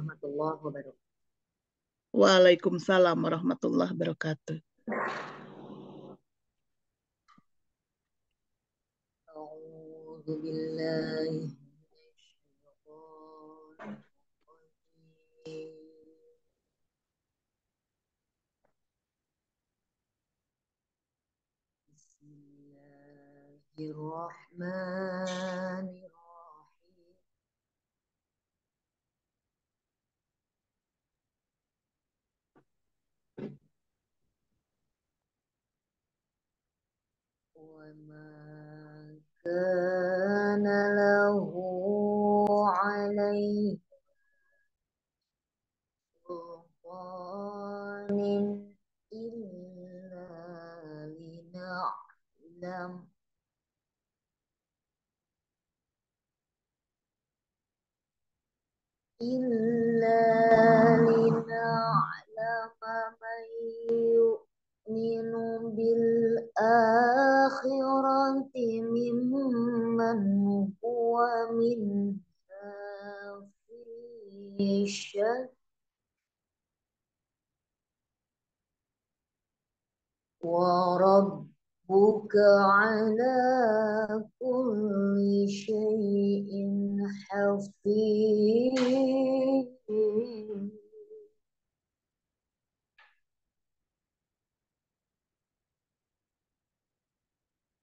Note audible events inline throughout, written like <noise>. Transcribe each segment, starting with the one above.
warahmatullahi wabarakatuh. Waalaikumsalam warahmatullahi wabarakatuh. Bismillahirrahmanirrahim. كان له عليه سلطان إلا لنعلم إلا لنعلم من يؤمن يؤمن بالآخرة ممن هو منها في شك وربك على كل شيء حفيظ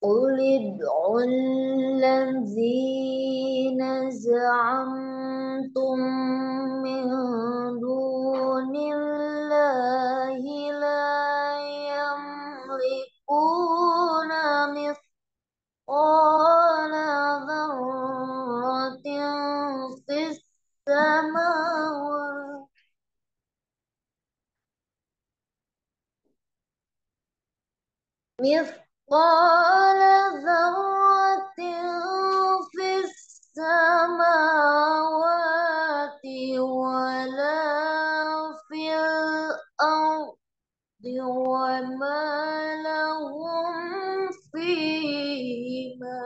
قل ادعوا الذين زعمتم من دون الله لا يملكون مثقال ذرة في السماوات مثقال قال ذرة في السماوات ولا في الأرض وما لهم فيما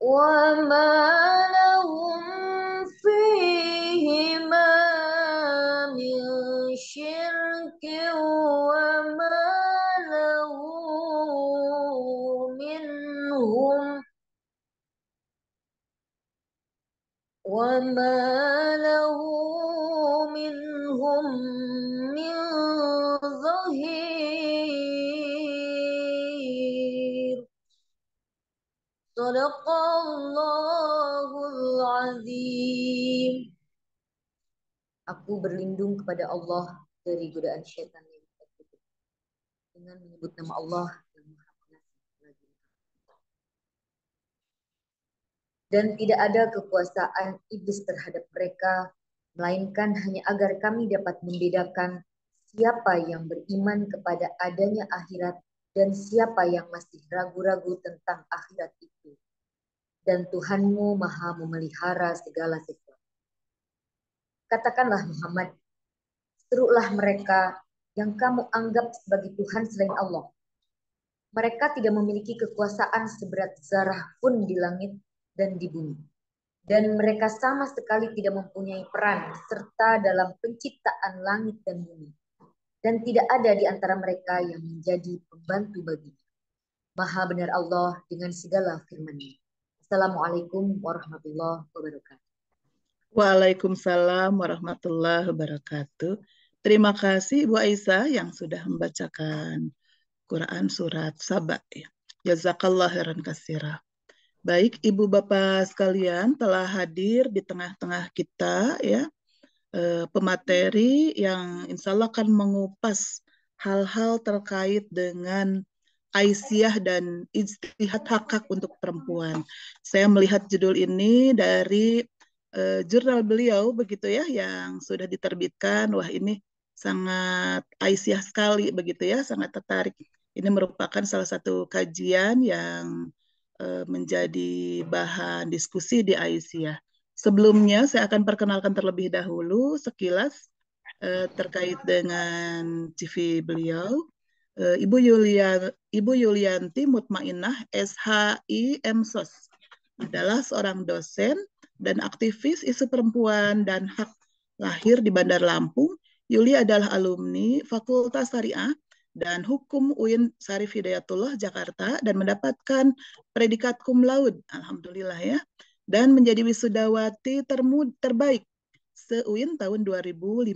وما ما له منهم من ظهير صدق الله العظيم Aku berlindung kepada Allah dari godaan syaitan yang terkutuk. Dengan menyebut nama Allah dan tidak ada kekuasaan iblis terhadap mereka, melainkan hanya agar kami dapat membedakan siapa yang beriman kepada adanya akhirat dan siapa yang masih ragu-ragu tentang akhirat itu. Dan Tuhanmu maha memelihara segala sesuatu. Katakanlah Muhammad, serulah mereka yang kamu anggap sebagai Tuhan selain Allah. Mereka tidak memiliki kekuasaan seberat zarah pun di langit dan di bumi Dan mereka sama sekali tidak mempunyai peran serta dalam penciptaan langit dan bumi. Dan tidak ada di antara mereka yang menjadi pembantu baginya. Maha benar Allah dengan segala firman-Nya. Assalamualaikum warahmatullahi wabarakatuh. Waalaikumsalam warahmatullahi wabarakatuh. Terima kasih Bu Aisyah yang sudah membacakan Quran surat Sabah. Ya. Jazakallah heran kasirah. Baik, Ibu Bapak sekalian telah hadir di tengah-tengah kita ya eh, pemateri yang insya Allah akan mengupas hal-hal terkait dengan Aisyah dan istihad Hak hak untuk perempuan. Saya melihat judul ini dari eh, jurnal beliau begitu ya yang sudah diterbitkan. Wah ini sangat Aisyah sekali begitu ya, sangat tertarik. Ini merupakan salah satu kajian yang Eh, menjadi bahan diskusi di Aisyah. Sebelumnya saya akan perkenalkan terlebih dahulu sekilas eh, terkait dengan CV beliau. Eh, Ibu Yulia Ibu Yulianti Mutmainah SHI MSOS adalah seorang dosen dan aktivis isu perempuan dan hak lahir di Bandar Lampung. Yuli adalah alumni Fakultas Syariah dan Hukum UIN Sarif Hidayatullah Jakarta dan mendapatkan predikat cum laude, alhamdulillah ya, dan menjadi wisudawati termud, terbaik se-UIN tahun 2005.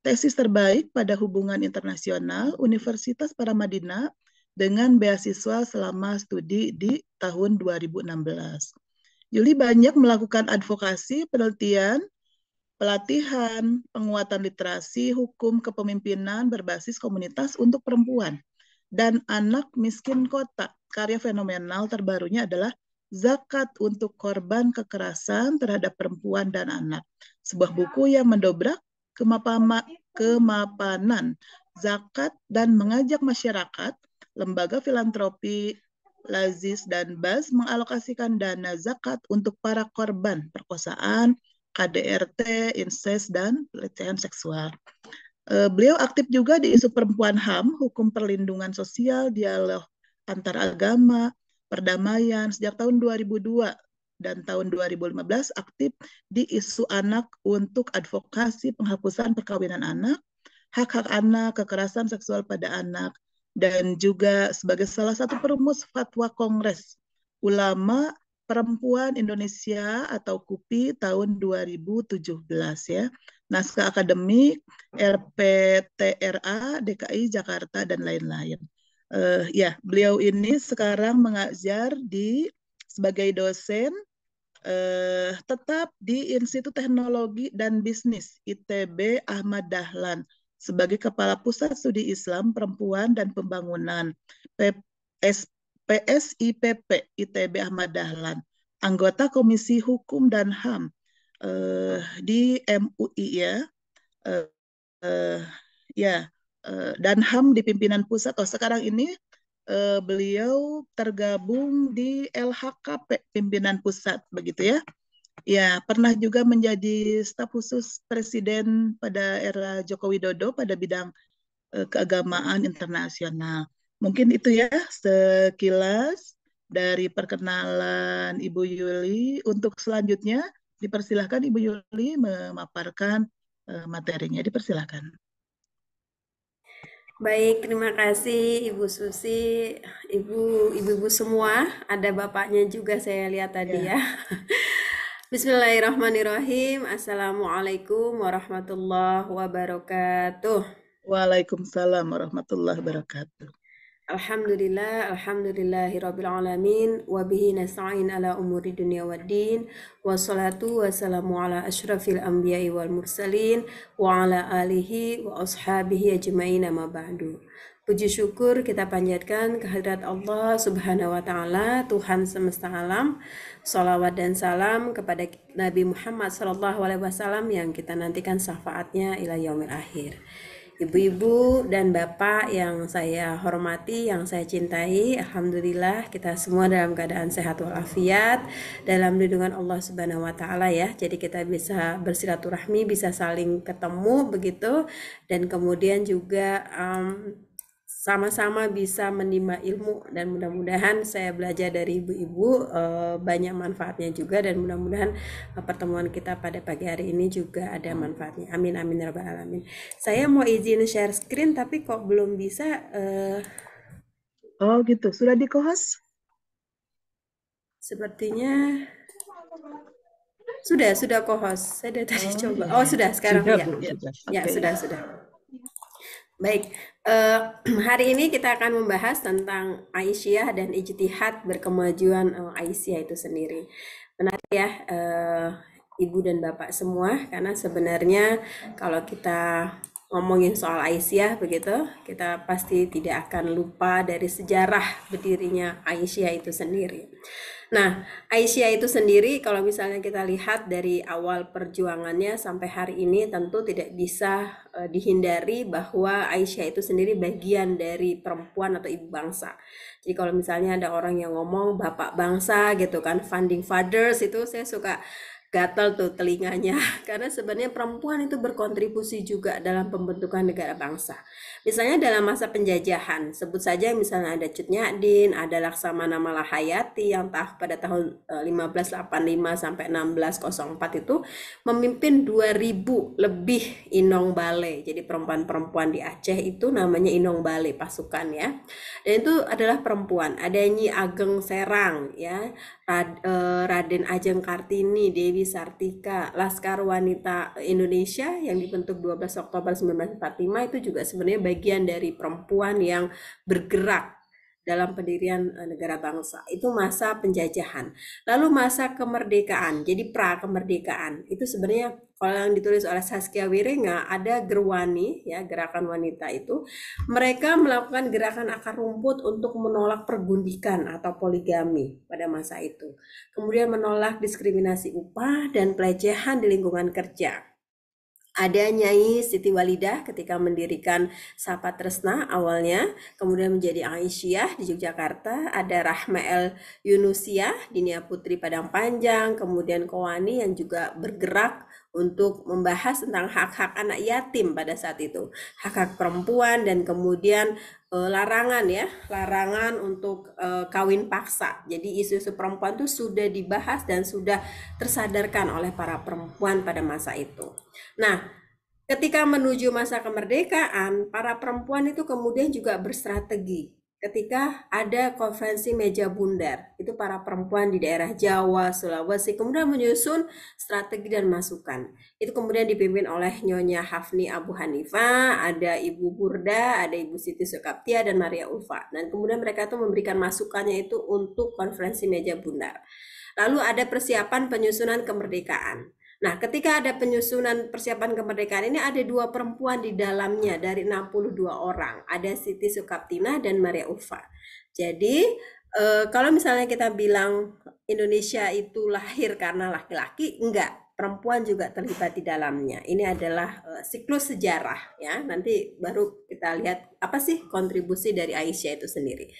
Tesis terbaik pada hubungan internasional Universitas Paramadina dengan beasiswa selama studi di tahun 2016. Yuli banyak melakukan advokasi, penelitian, pelatihan, penguatan literasi, hukum kepemimpinan berbasis komunitas untuk perempuan, dan anak miskin kota. Karya fenomenal terbarunya adalah Zakat untuk Korban Kekerasan terhadap Perempuan dan Anak, sebuah buku yang mendobrak kemapanan zakat dan mengajak masyarakat, lembaga filantropi Lazis dan Bas mengalokasikan dana zakat untuk para korban perkosaan, KDRT, inses dan pelecehan seksual. Eh, beliau aktif juga di isu perempuan HAM, hukum perlindungan sosial, dialog antar agama, perdamaian sejak tahun 2002 dan tahun 2015 aktif di isu anak untuk advokasi penghapusan perkawinan anak, hak-hak anak, kekerasan seksual pada anak, dan juga sebagai salah satu perumus fatwa Kongres Ulama Perempuan Indonesia atau KUPI tahun 2017 ya. Naskah akademik RPTRA DKI Jakarta dan lain-lain. Uh, ya, beliau ini sekarang mengajar di sebagai dosen uh, tetap di Institut Teknologi dan Bisnis ITB Ahmad Dahlan sebagai Kepala Pusat Studi Islam Perempuan dan Pembangunan P PSIPP ITB Ahmad Dahlan, anggota Komisi Hukum dan HAM uh, di MUI ya. uh, uh, ya, uh, dan HAM di pimpinan pusat. Oh, sekarang ini uh, beliau tergabung di LHKP pimpinan pusat begitu ya. Ya, pernah juga menjadi staf khusus presiden pada era Joko Widodo pada bidang uh, keagamaan internasional. Mungkin itu ya sekilas dari perkenalan Ibu Yuli. Untuk selanjutnya dipersilahkan Ibu Yuli memaparkan eh, materinya. Dipersilahkan. Baik, terima kasih Ibu Susi, Ibu Ibu-ibu semua, ada bapaknya juga saya lihat tadi ya. ya. <laughs> Bismillahirrahmanirrahim. Assalamualaikum warahmatullahi wabarakatuh. Waalaikumsalam warahmatullahi wabarakatuh. Alhamdulillah, alhamdulillahi alhamdulillahirabbil alamin wa bihi nasta'in ala umuri dunya waddin. Wassalatu wassalamu ala asyrafil anbiya'i wal mursalin wa ala alihi wa ashabihi ajmain amma ba'du. Puji syukur kita panjatkan kehadirat Allah Subhanahu wa taala, Tuhan semesta alam. Salawat dan salam kepada Nabi Muhammad SAW yang kita nantikan syafaatnya ila yaumil akhir ibu-ibu dan bapak yang saya hormati, yang saya cintai. Alhamdulillah kita semua dalam keadaan sehat walafiat, dalam lindungan Allah Subhanahu wa taala ya. Jadi kita bisa bersilaturahmi, bisa saling ketemu begitu dan kemudian juga um, sama-sama bisa menimba ilmu dan mudah-mudahan saya belajar dari ibu-ibu eh, banyak manfaatnya juga dan mudah-mudahan eh, pertemuan kita pada pagi hari ini juga ada manfaatnya amin amin ya rabbal alamin saya mau izin share screen tapi kok belum bisa eh, oh gitu sudah di kohos sepertinya sudah sudah kohos saya dari tadi oh, coba iya. oh sudah sekarang sudah, ya sudah. ya okay. sudah sudah baik Uh, <clears throat> hari ini kita akan membahas tentang Aisyah dan ijtihad berkemajuan eh, Aisyah itu sendiri. Benar ya, uh, ibu dan bapak semua, karena sebenarnya kalau kita ngomongin soal Aisyah begitu, kita pasti tidak akan lupa dari sejarah berdirinya Aisyah itu sendiri. Nah, Aisyah itu sendiri kalau misalnya kita lihat dari awal perjuangannya sampai hari ini tentu tidak bisa uh, dihindari bahwa Aisyah itu sendiri bagian dari perempuan atau ibu bangsa. Jadi kalau misalnya ada orang yang ngomong bapak bangsa gitu kan, funding fathers itu saya suka gatel tuh telinganya <laughs> karena sebenarnya perempuan itu berkontribusi juga dalam pembentukan negara bangsa. Misalnya dalam masa penjajahan, sebut saja misalnya ada Cut ada Laksamana Malahayati yang tahu pada tahun 1585 eh, sampai 1604 itu memimpin 2000 lebih inong bale. Jadi perempuan-perempuan di Aceh itu namanya inong bale pasukan ya. Dan itu adalah perempuan. Ada Nyi Ageng Serang ya, eh, Raden Ajeng Kartini, Dewi Dewi Sartika, Laskar Wanita Indonesia yang dibentuk 12 Oktober 1945 itu juga sebenarnya bagian dari perempuan yang bergerak dalam pendirian eh, negara bangsa. Itu masa penjajahan. Lalu masa kemerdekaan, jadi pra kemerdekaan. Itu sebenarnya kalau yang ditulis oleh Saskia Wiringa ada gerwani ya gerakan wanita itu mereka melakukan gerakan akar rumput untuk menolak pergundikan atau poligami pada masa itu kemudian menolak diskriminasi upah dan pelecehan di lingkungan kerja ada Nyai Siti Walidah ketika mendirikan Sapa Tresna awalnya, kemudian menjadi Aisyah di Yogyakarta, ada Rahmael Yunusia, Nia Putri Padang Panjang, kemudian Kowani yang juga bergerak untuk membahas tentang hak-hak anak yatim pada saat itu, hak-hak perempuan dan kemudian eh, larangan ya, larangan untuk eh, kawin paksa. Jadi isu-isu perempuan itu sudah dibahas dan sudah tersadarkan oleh para perempuan pada masa itu. Nah, ketika menuju masa kemerdekaan, para perempuan itu kemudian juga berstrategi ketika ada konferensi meja bundar itu para perempuan di daerah Jawa, Sulawesi kemudian menyusun strategi dan masukan. Itu kemudian dipimpin oleh Nyonya Hafni Abu Hanifah, ada Ibu Burda, ada Ibu Siti Sukaptia dan Maria Ulfa. Dan kemudian mereka itu memberikan masukannya itu untuk konferensi meja bundar. Lalu ada persiapan penyusunan kemerdekaan. Nah, ketika ada penyusunan persiapan kemerdekaan ini ada dua perempuan di dalamnya dari 62 orang. Ada Siti Sukaptina dan Maria Ulfa. Jadi, eh, kalau misalnya kita bilang Indonesia itu lahir karena laki-laki, enggak perempuan juga terlibat di dalamnya. Ini adalah uh, siklus sejarah ya. Nanti baru kita lihat apa sih kontribusi dari Aisyah itu sendiri.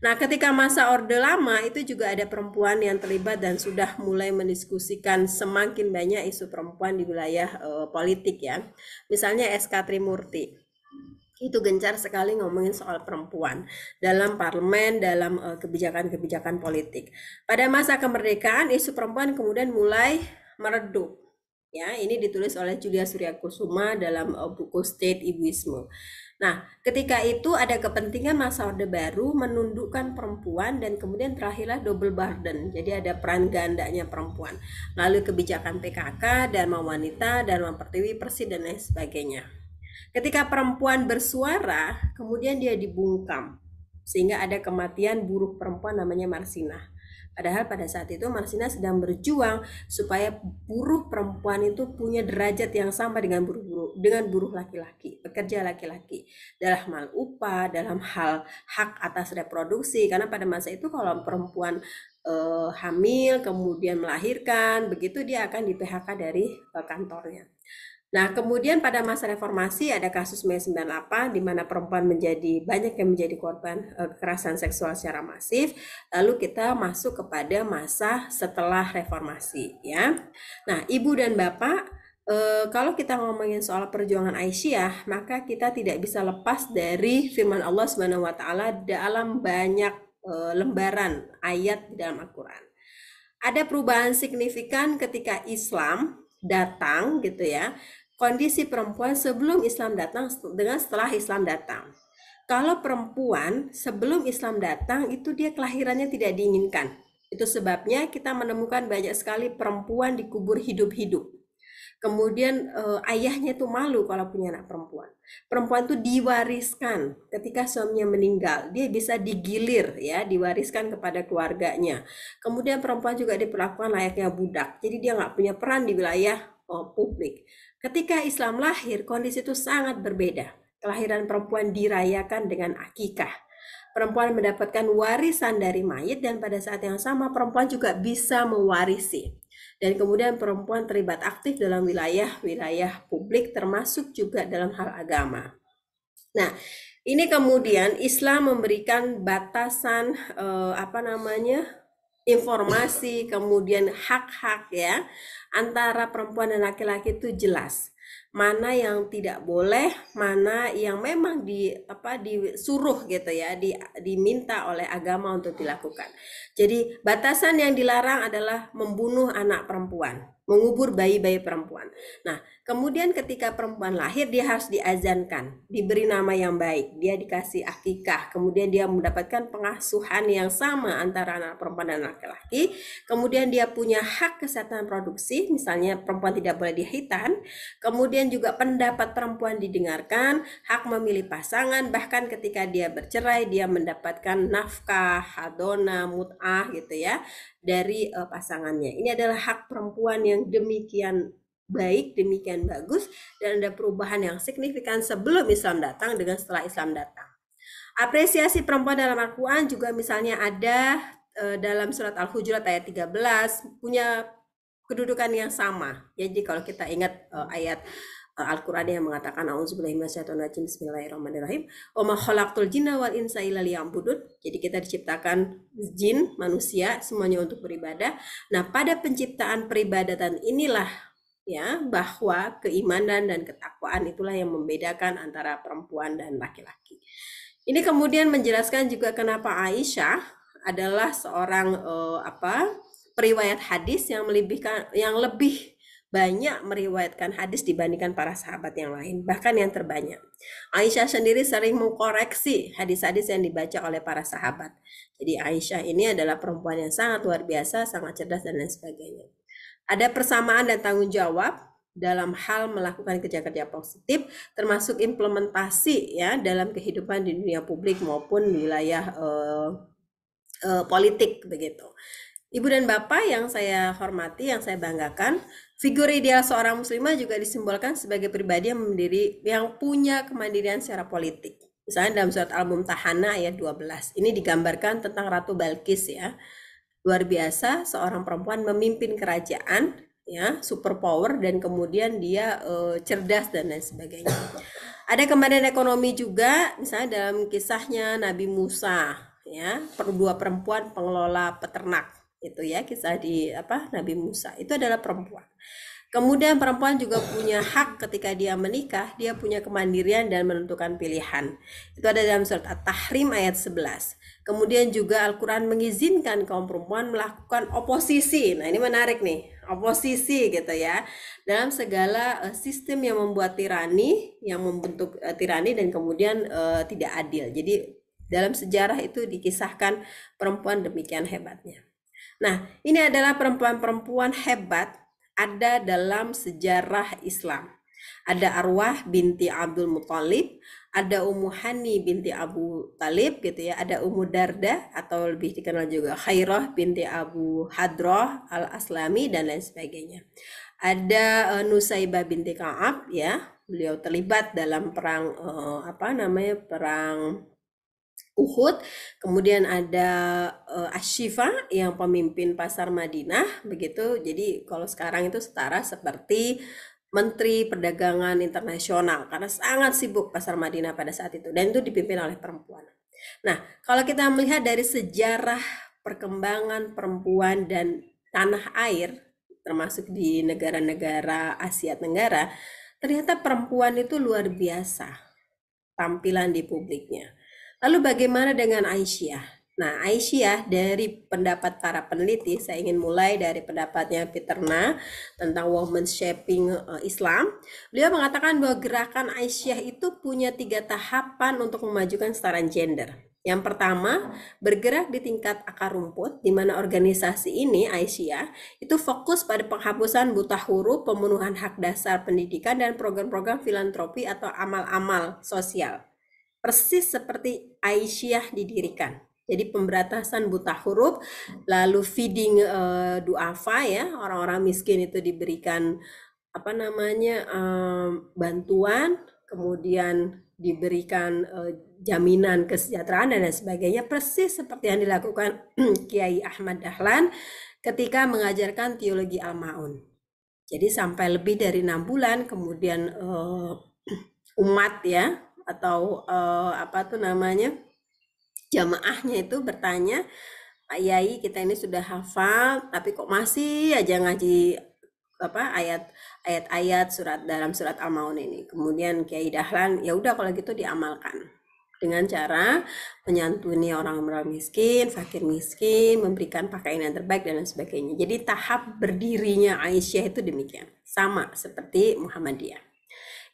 Nah, ketika masa Orde Lama itu juga ada perempuan yang terlibat dan sudah mulai mendiskusikan semakin banyak isu perempuan di wilayah uh, politik ya. Misalnya SK Trimurti itu gencar sekali ngomongin soal perempuan dalam parlemen, dalam eh, kebijakan-kebijakan politik. Pada masa kemerdekaan, isu perempuan kemudian mulai meredup. Ya, ini ditulis oleh Julia Kusuma dalam eh, buku State Ibuisme. Nah, ketika itu ada kepentingan masa Orde Baru menundukkan perempuan dan kemudian terakhirlah double burden. Jadi ada peran gandanya perempuan. Lalu kebijakan PKK, Dharma Wanita, Dharma Pertiwi, Persi, dan lain sebagainya. Ketika perempuan bersuara, kemudian dia dibungkam. Sehingga ada kematian buruh perempuan namanya Marsina Padahal pada saat itu Marsina sedang berjuang supaya buruh perempuan itu punya derajat yang sama dengan buruh-buruh dengan buruh laki-laki, pekerja laki-laki dalam hal upah, dalam hal hak atas reproduksi. Karena pada masa itu kalau perempuan eh, hamil kemudian melahirkan, begitu dia akan di PHK dari eh, kantornya. Nah, kemudian pada masa reformasi ada kasus Mei 98 di mana perempuan menjadi banyak yang menjadi korban eh, kekerasan seksual secara masif. Lalu kita masuk kepada masa setelah reformasi, ya. Nah, ibu dan bapak eh, kalau kita ngomongin soal perjuangan Aisyah, maka kita tidak bisa lepas dari firman Allah Subhanahu wa taala dalam banyak eh, lembaran ayat di dalam Al-Qur'an. Ada perubahan signifikan ketika Islam datang gitu ya kondisi perempuan sebelum Islam datang dengan setelah Islam datang. Kalau perempuan sebelum Islam datang itu dia kelahirannya tidak diinginkan. Itu sebabnya kita menemukan banyak sekali perempuan dikubur hidup-hidup. Kemudian eh, ayahnya itu malu kalau punya anak perempuan. Perempuan itu diwariskan ketika suaminya meninggal, dia bisa digilir ya, diwariskan kepada keluarganya. Kemudian perempuan juga diperlakukan layaknya budak, jadi dia nggak punya peran di wilayah oh, publik. Ketika Islam lahir, kondisi itu sangat berbeda. Kelahiran perempuan dirayakan dengan akikah. Perempuan mendapatkan warisan dari mayit dan pada saat yang sama perempuan juga bisa mewarisi. Dan kemudian perempuan terlibat aktif dalam wilayah-wilayah publik termasuk juga dalam hal agama. Nah, ini kemudian Islam memberikan batasan eh, apa namanya? informasi, kemudian hak-hak ya antara perempuan dan laki-laki itu jelas. Mana yang tidak boleh, mana yang memang di apa disuruh gitu ya, di, diminta oleh agama untuk dilakukan. Jadi batasan yang dilarang adalah membunuh anak perempuan mengubur bayi-bayi perempuan. Nah, kemudian ketika perempuan lahir dia harus diazankan, diberi nama yang baik, dia dikasih akikah, kemudian dia mendapatkan pengasuhan yang sama antara anak perempuan dan laki-laki, kemudian dia punya hak kesehatan produksi, misalnya perempuan tidak boleh dihitan, kemudian juga pendapat perempuan didengarkan, hak memilih pasangan, bahkan ketika dia bercerai dia mendapatkan nafkah, hadona, mut'ah gitu ya dari uh, pasangannya. Ini adalah hak perempuan yang demikian baik, demikian bagus, dan ada perubahan yang signifikan sebelum Islam datang dengan setelah Islam datang. Apresiasi perempuan dalam Al-Quran juga misalnya ada e, dalam surat Al-Hujurat ayat 13 punya kedudukan yang sama. Ya, jadi kalau kita ingat e, ayat Eh, Al-Qur'an yang mengatakan minasyaitonirrajim bismillahirrahmanirrahim wa ma khalaqtul jinna wal insa illa liya'budun. Jadi kita diciptakan jin, manusia semuanya untuk beribadah. Nah, pada penciptaan peribadatan inilah ya bahwa keimanan dan ketakwaan itulah yang membedakan antara perempuan dan laki-laki. Ini kemudian menjelaskan juga kenapa Aisyah adalah seorang eh, apa periwayat hadis yang melebihkan yang lebih banyak meriwayatkan hadis dibandingkan para sahabat yang lain, bahkan yang terbanyak. Aisyah sendiri sering mengkoreksi hadis-hadis yang dibaca oleh para sahabat. Jadi Aisyah ini adalah perempuan yang sangat luar biasa, sangat cerdas dan lain sebagainya. Ada persamaan dan tanggung jawab dalam hal melakukan kerja-kerja positif, termasuk implementasi ya dalam kehidupan di dunia publik maupun wilayah eh, eh, politik begitu. Ibu dan Bapak yang saya hormati, yang saya banggakan, Figur ideal seorang muslimah juga disimbolkan sebagai pribadi yang mendiri yang punya kemandirian secara politik. Misalnya dalam surat album Tahana ayat 12. Ini digambarkan tentang Ratu Balkis ya. Luar biasa seorang perempuan memimpin kerajaan ya, superpower dan kemudian dia e, cerdas dan lain sebagainya. Ada kemandirian ekonomi juga misalnya dalam kisahnya Nabi Musa ya, dua perempuan pengelola peternak itu ya kisah di apa Nabi Musa itu adalah perempuan Kemudian perempuan juga punya hak ketika dia menikah, dia punya kemandirian dan menentukan pilihan. Itu ada dalam surat At-Tahrim ayat 11. Kemudian juga Al-Quran mengizinkan kaum perempuan melakukan oposisi. Nah ini menarik nih, oposisi gitu ya. Dalam segala eh, sistem yang membuat tirani, yang membentuk eh, tirani dan kemudian uh, tidak adil. Jadi dalam sejarah itu dikisahkan perempuan demikian hebatnya. Nah, ini adalah perempuan-perempuan hebat ada dalam sejarah Islam. Ada Arwah binti Abdul Muthalib, ada Ummu Hani binti Abu Talib gitu ya, ada Ummu Darda atau lebih dikenal juga Khairah binti Abu Hadroh Al-Aslami dan lain sebagainya. Ada uh, Nusaibah binti Ka'ab ya, beliau terlibat dalam perang eh, apa namanya? perang Uhud, kemudian ada uh, eh, Ashifa yang pemimpin pasar Madinah begitu. Jadi kalau sekarang itu setara seperti Menteri Perdagangan Internasional karena sangat sibuk pasar Madinah pada saat itu dan itu dipimpin oleh perempuan. Nah, kalau kita melihat dari sejarah perkembangan perempuan dan tanah air termasuk di negara-negara Asia Tenggara, ternyata perempuan itu luar biasa tampilan di publiknya. Lalu bagaimana dengan Aisyah? Nah, Aisyah dari pendapat para peneliti, saya ingin mulai dari pendapatnya Peter Na tentang woman shaping eh, Islam. Beliau mengatakan bahwa gerakan Aisyah itu punya tiga tahapan untuk memajukan setaraan gender. Yang pertama, bergerak di tingkat akar rumput, di mana organisasi ini, Aisyah, itu fokus pada penghapusan buta huruf, pemenuhan hak dasar pendidikan, dan program-program filantropi atau amal-amal sosial persis seperti Aisyah didirikan. Jadi pemberantasan buta huruf, lalu feeding uh, duafa ya, orang-orang miskin itu diberikan apa namanya um, bantuan, kemudian diberikan uh, jaminan kesejahteraan dan lain sebagainya persis seperti yang dilakukan <clears throat> Kiai Ahmad Dahlan ketika mengajarkan teologi Al-Maun. Jadi sampai lebih dari enam bulan kemudian uh, <clears throat> umat ya atau uh, apa tuh namanya jamaahnya itu bertanya Pak Yai kita ini sudah hafal tapi kok masih aja ngaji apa ayat ayat-ayat surat dalam surat Al-Maun ini. Kemudian Kiai Dahlan ya udah kalau gitu diamalkan dengan cara menyantuni orang-orang miskin, fakir miskin, memberikan pakaian yang terbaik dan lain sebagainya. Jadi tahap berdirinya Aisyah itu demikian, sama seperti Muhammadiyah.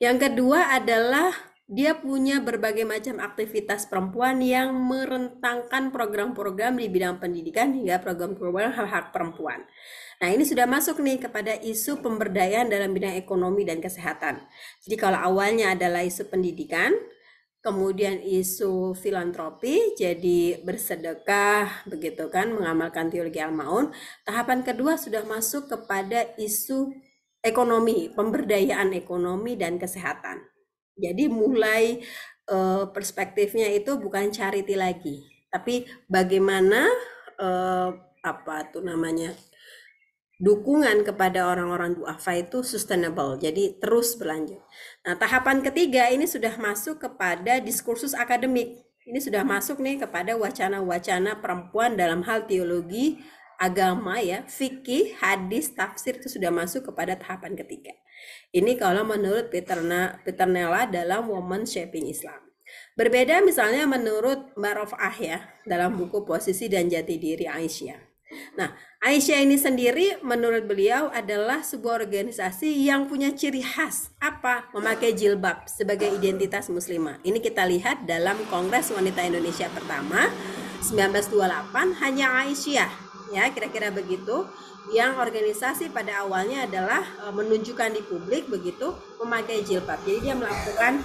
Yang kedua adalah dia punya berbagai macam aktivitas perempuan yang merentangkan program-program di bidang pendidikan hingga program-program hak-hak perempuan. Nah, ini sudah masuk nih kepada isu pemberdayaan dalam bidang ekonomi dan kesehatan. Jadi kalau awalnya adalah isu pendidikan, kemudian isu filantropi, jadi bersedekah begitu kan, mengamalkan teologi Al-Maun. Tahapan kedua sudah masuk kepada isu ekonomi, pemberdayaan ekonomi dan kesehatan. Jadi mulai uh, perspektifnya itu bukan charity lagi, tapi bagaimana uh, apa tuh namanya dukungan kepada orang-orang duafa itu sustainable, jadi terus berlanjut. Nah, tahapan ketiga ini sudah masuk kepada diskursus akademik. Ini sudah masuk nih kepada wacana-wacana perempuan dalam hal teologi, agama ya, fikih, hadis, tafsir itu sudah masuk kepada tahapan ketiga. Ini kalau menurut Peterna, Peternella dalam Woman Shaping Islam. Berbeda misalnya menurut Mbak Rofah ya, dalam buku Posisi dan Jati Diri Aisyah. Nah, Aisyah ini sendiri menurut beliau adalah sebuah organisasi yang punya ciri khas apa? Memakai jilbab sebagai identitas muslimah. Ini kita lihat dalam Kongres Wanita Indonesia pertama 1928 hanya Aisyah ya kira-kira begitu yang organisasi pada awalnya adalah e, menunjukkan di publik begitu memakai jilbab. Jadi dia melakukan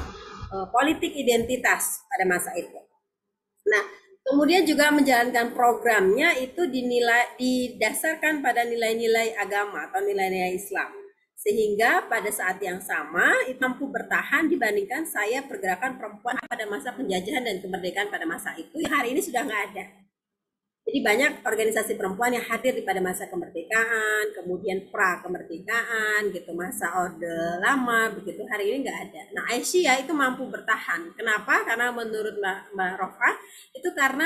e, politik identitas pada masa itu. Nah, kemudian juga menjalankan programnya itu dinilai didasarkan pada nilai-nilai agama atau nilai-nilai Islam. Sehingga pada saat yang sama itu mampu bertahan dibandingkan saya pergerakan perempuan pada masa penjajahan dan kemerdekaan pada masa itu. Hari ini sudah nggak ada jadi banyak organisasi perempuan yang hadir pada masa kemerdekaan, kemudian pra kemerdekaan, gitu masa orde lama, begitu hari ini nggak ada. Nah Aisyah itu mampu bertahan. Kenapa? Karena menurut Mbak, Mbak Rofa itu karena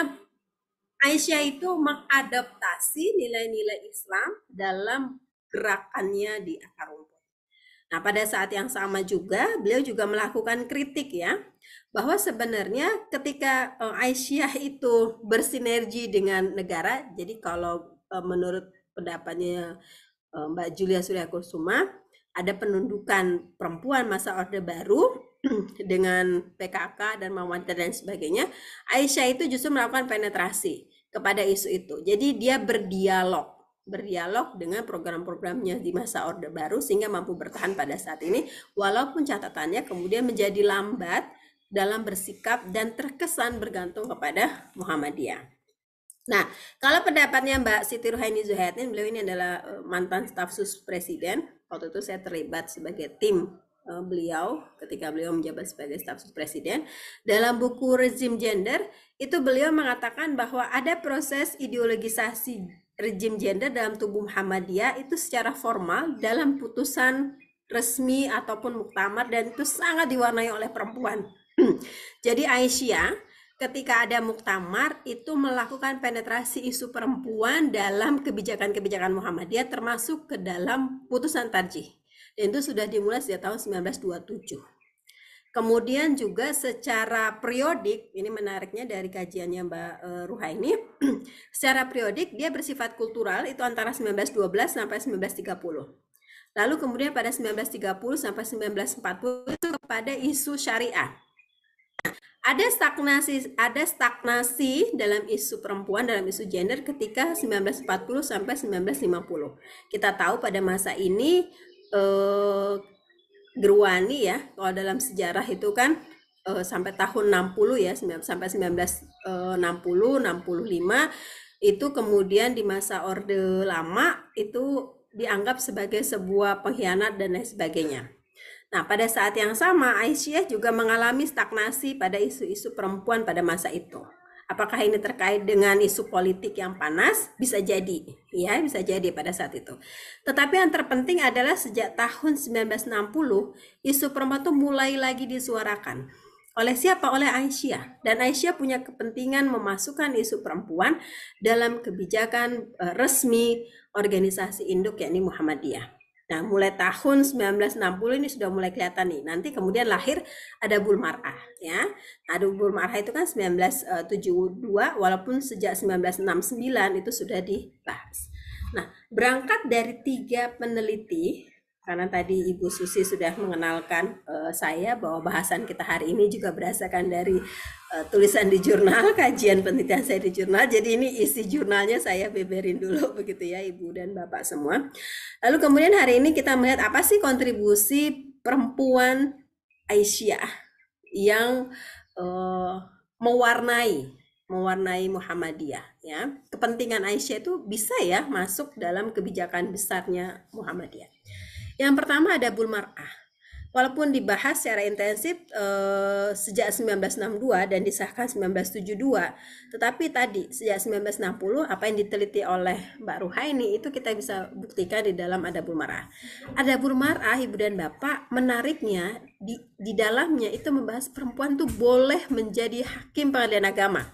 Aisyah itu mengadaptasi nilai-nilai Islam dalam gerakannya di akar rumput. Nah pada saat yang sama juga beliau juga melakukan kritik ya bahwa sebenarnya ketika eh, Aisyah itu bersinergi dengan negara, jadi kalau eh, menurut pendapatnya eh, Mbak Julia Surya Kusuma, ada penundukan perempuan masa Orde Baru <clears throat> dengan PKK dan Mawanta dan sebagainya, Aisyah itu justru melakukan penetrasi kepada isu itu. Jadi dia berdialog berdialog dengan program-programnya di masa Orde Baru sehingga mampu bertahan pada saat ini walaupun catatannya kemudian menjadi lambat dalam bersikap dan terkesan bergantung kepada Muhammadiyah. Nah, kalau pendapatnya Mbak Siti Ruhaini Zuhaitin, beliau ini adalah eh, mantan staf sus presiden. Waktu itu saya terlibat sebagai tim eh, beliau ketika beliau menjabat sebagai staf sus presiden. Dalam buku Rezim Gender, itu beliau mengatakan bahwa ada proses ideologisasi rezim gender dalam tubuh Muhammadiyah itu secara formal dalam putusan resmi ataupun muktamar dan itu sangat diwarnai oleh perempuan <clears throat> Jadi Aisyah ketika ada muktamar itu melakukan penetrasi isu perempuan dalam kebijakan-kebijakan Muhammadiyah termasuk ke dalam putusan tarjih. Dan itu sudah dimulai sejak tahun 1927. Kemudian juga secara periodik, ini menariknya dari kajiannya Mbak eh, Ruha ini, <clears throat> secara periodik dia bersifat kultural itu antara 1912 sampai 1930. Lalu kemudian pada 1930 sampai 1940 itu kepada isu syariah ada stagnasi ada stagnasi dalam isu perempuan dalam isu gender ketika 1940 sampai 1950. Kita tahu pada masa ini eh, Gerwani ya, kalau dalam sejarah itu kan eh, sampai tahun 60 ya, sampai 1960 65 eh, itu kemudian di masa Orde Lama itu dianggap sebagai sebuah pengkhianat dan lain sebagainya. Nah, pada saat yang sama Aisyah juga mengalami stagnasi pada isu-isu perempuan pada masa itu. Apakah ini terkait dengan isu politik yang panas? Bisa jadi, ya, bisa jadi pada saat itu. Tetapi yang terpenting adalah sejak tahun 1960, isu perempuan itu mulai lagi disuarakan. Oleh siapa? Oleh Aisyah. Dan Aisyah punya kepentingan memasukkan isu perempuan dalam kebijakan eh, resmi organisasi induk yakni Muhammadiyah. Nah, mulai tahun 1960 ini sudah mulai kelihatan nih. Nanti kemudian lahir ada mar'ah ya. Nah, ada bul mar'ah itu kan 1972 eh, walaupun sejak 1969 itu sudah dibahas. Nah, berangkat dari tiga peneliti karena tadi Ibu Susi sudah mengenalkan uh, saya bahwa bahasan kita hari ini juga berdasarkan dari uh, tulisan di jurnal, <laughs> kajian penelitian saya di jurnal. Jadi ini isi jurnalnya saya beberin dulu <laughs> begitu ya Ibu dan Bapak semua. Lalu kemudian hari ini kita melihat apa sih kontribusi perempuan Aisyah yang uh, mewarnai mewarnai Muhammadiyah ya. Kepentingan Aisyah itu bisa ya masuk dalam kebijakan besarnya Muhammadiyah. Yang pertama ada mar'ah. Walaupun dibahas secara intensif eh, sejak 1962 dan disahkan 1972, tetapi tadi sejak 1960 apa yang diteliti oleh Mbak Ruhaini itu kita bisa buktikan di dalam ada Mar'ah. ada Mar'ah Ibu dan Bapak menariknya di, di dalamnya itu membahas perempuan tuh boleh menjadi hakim pengadilan agama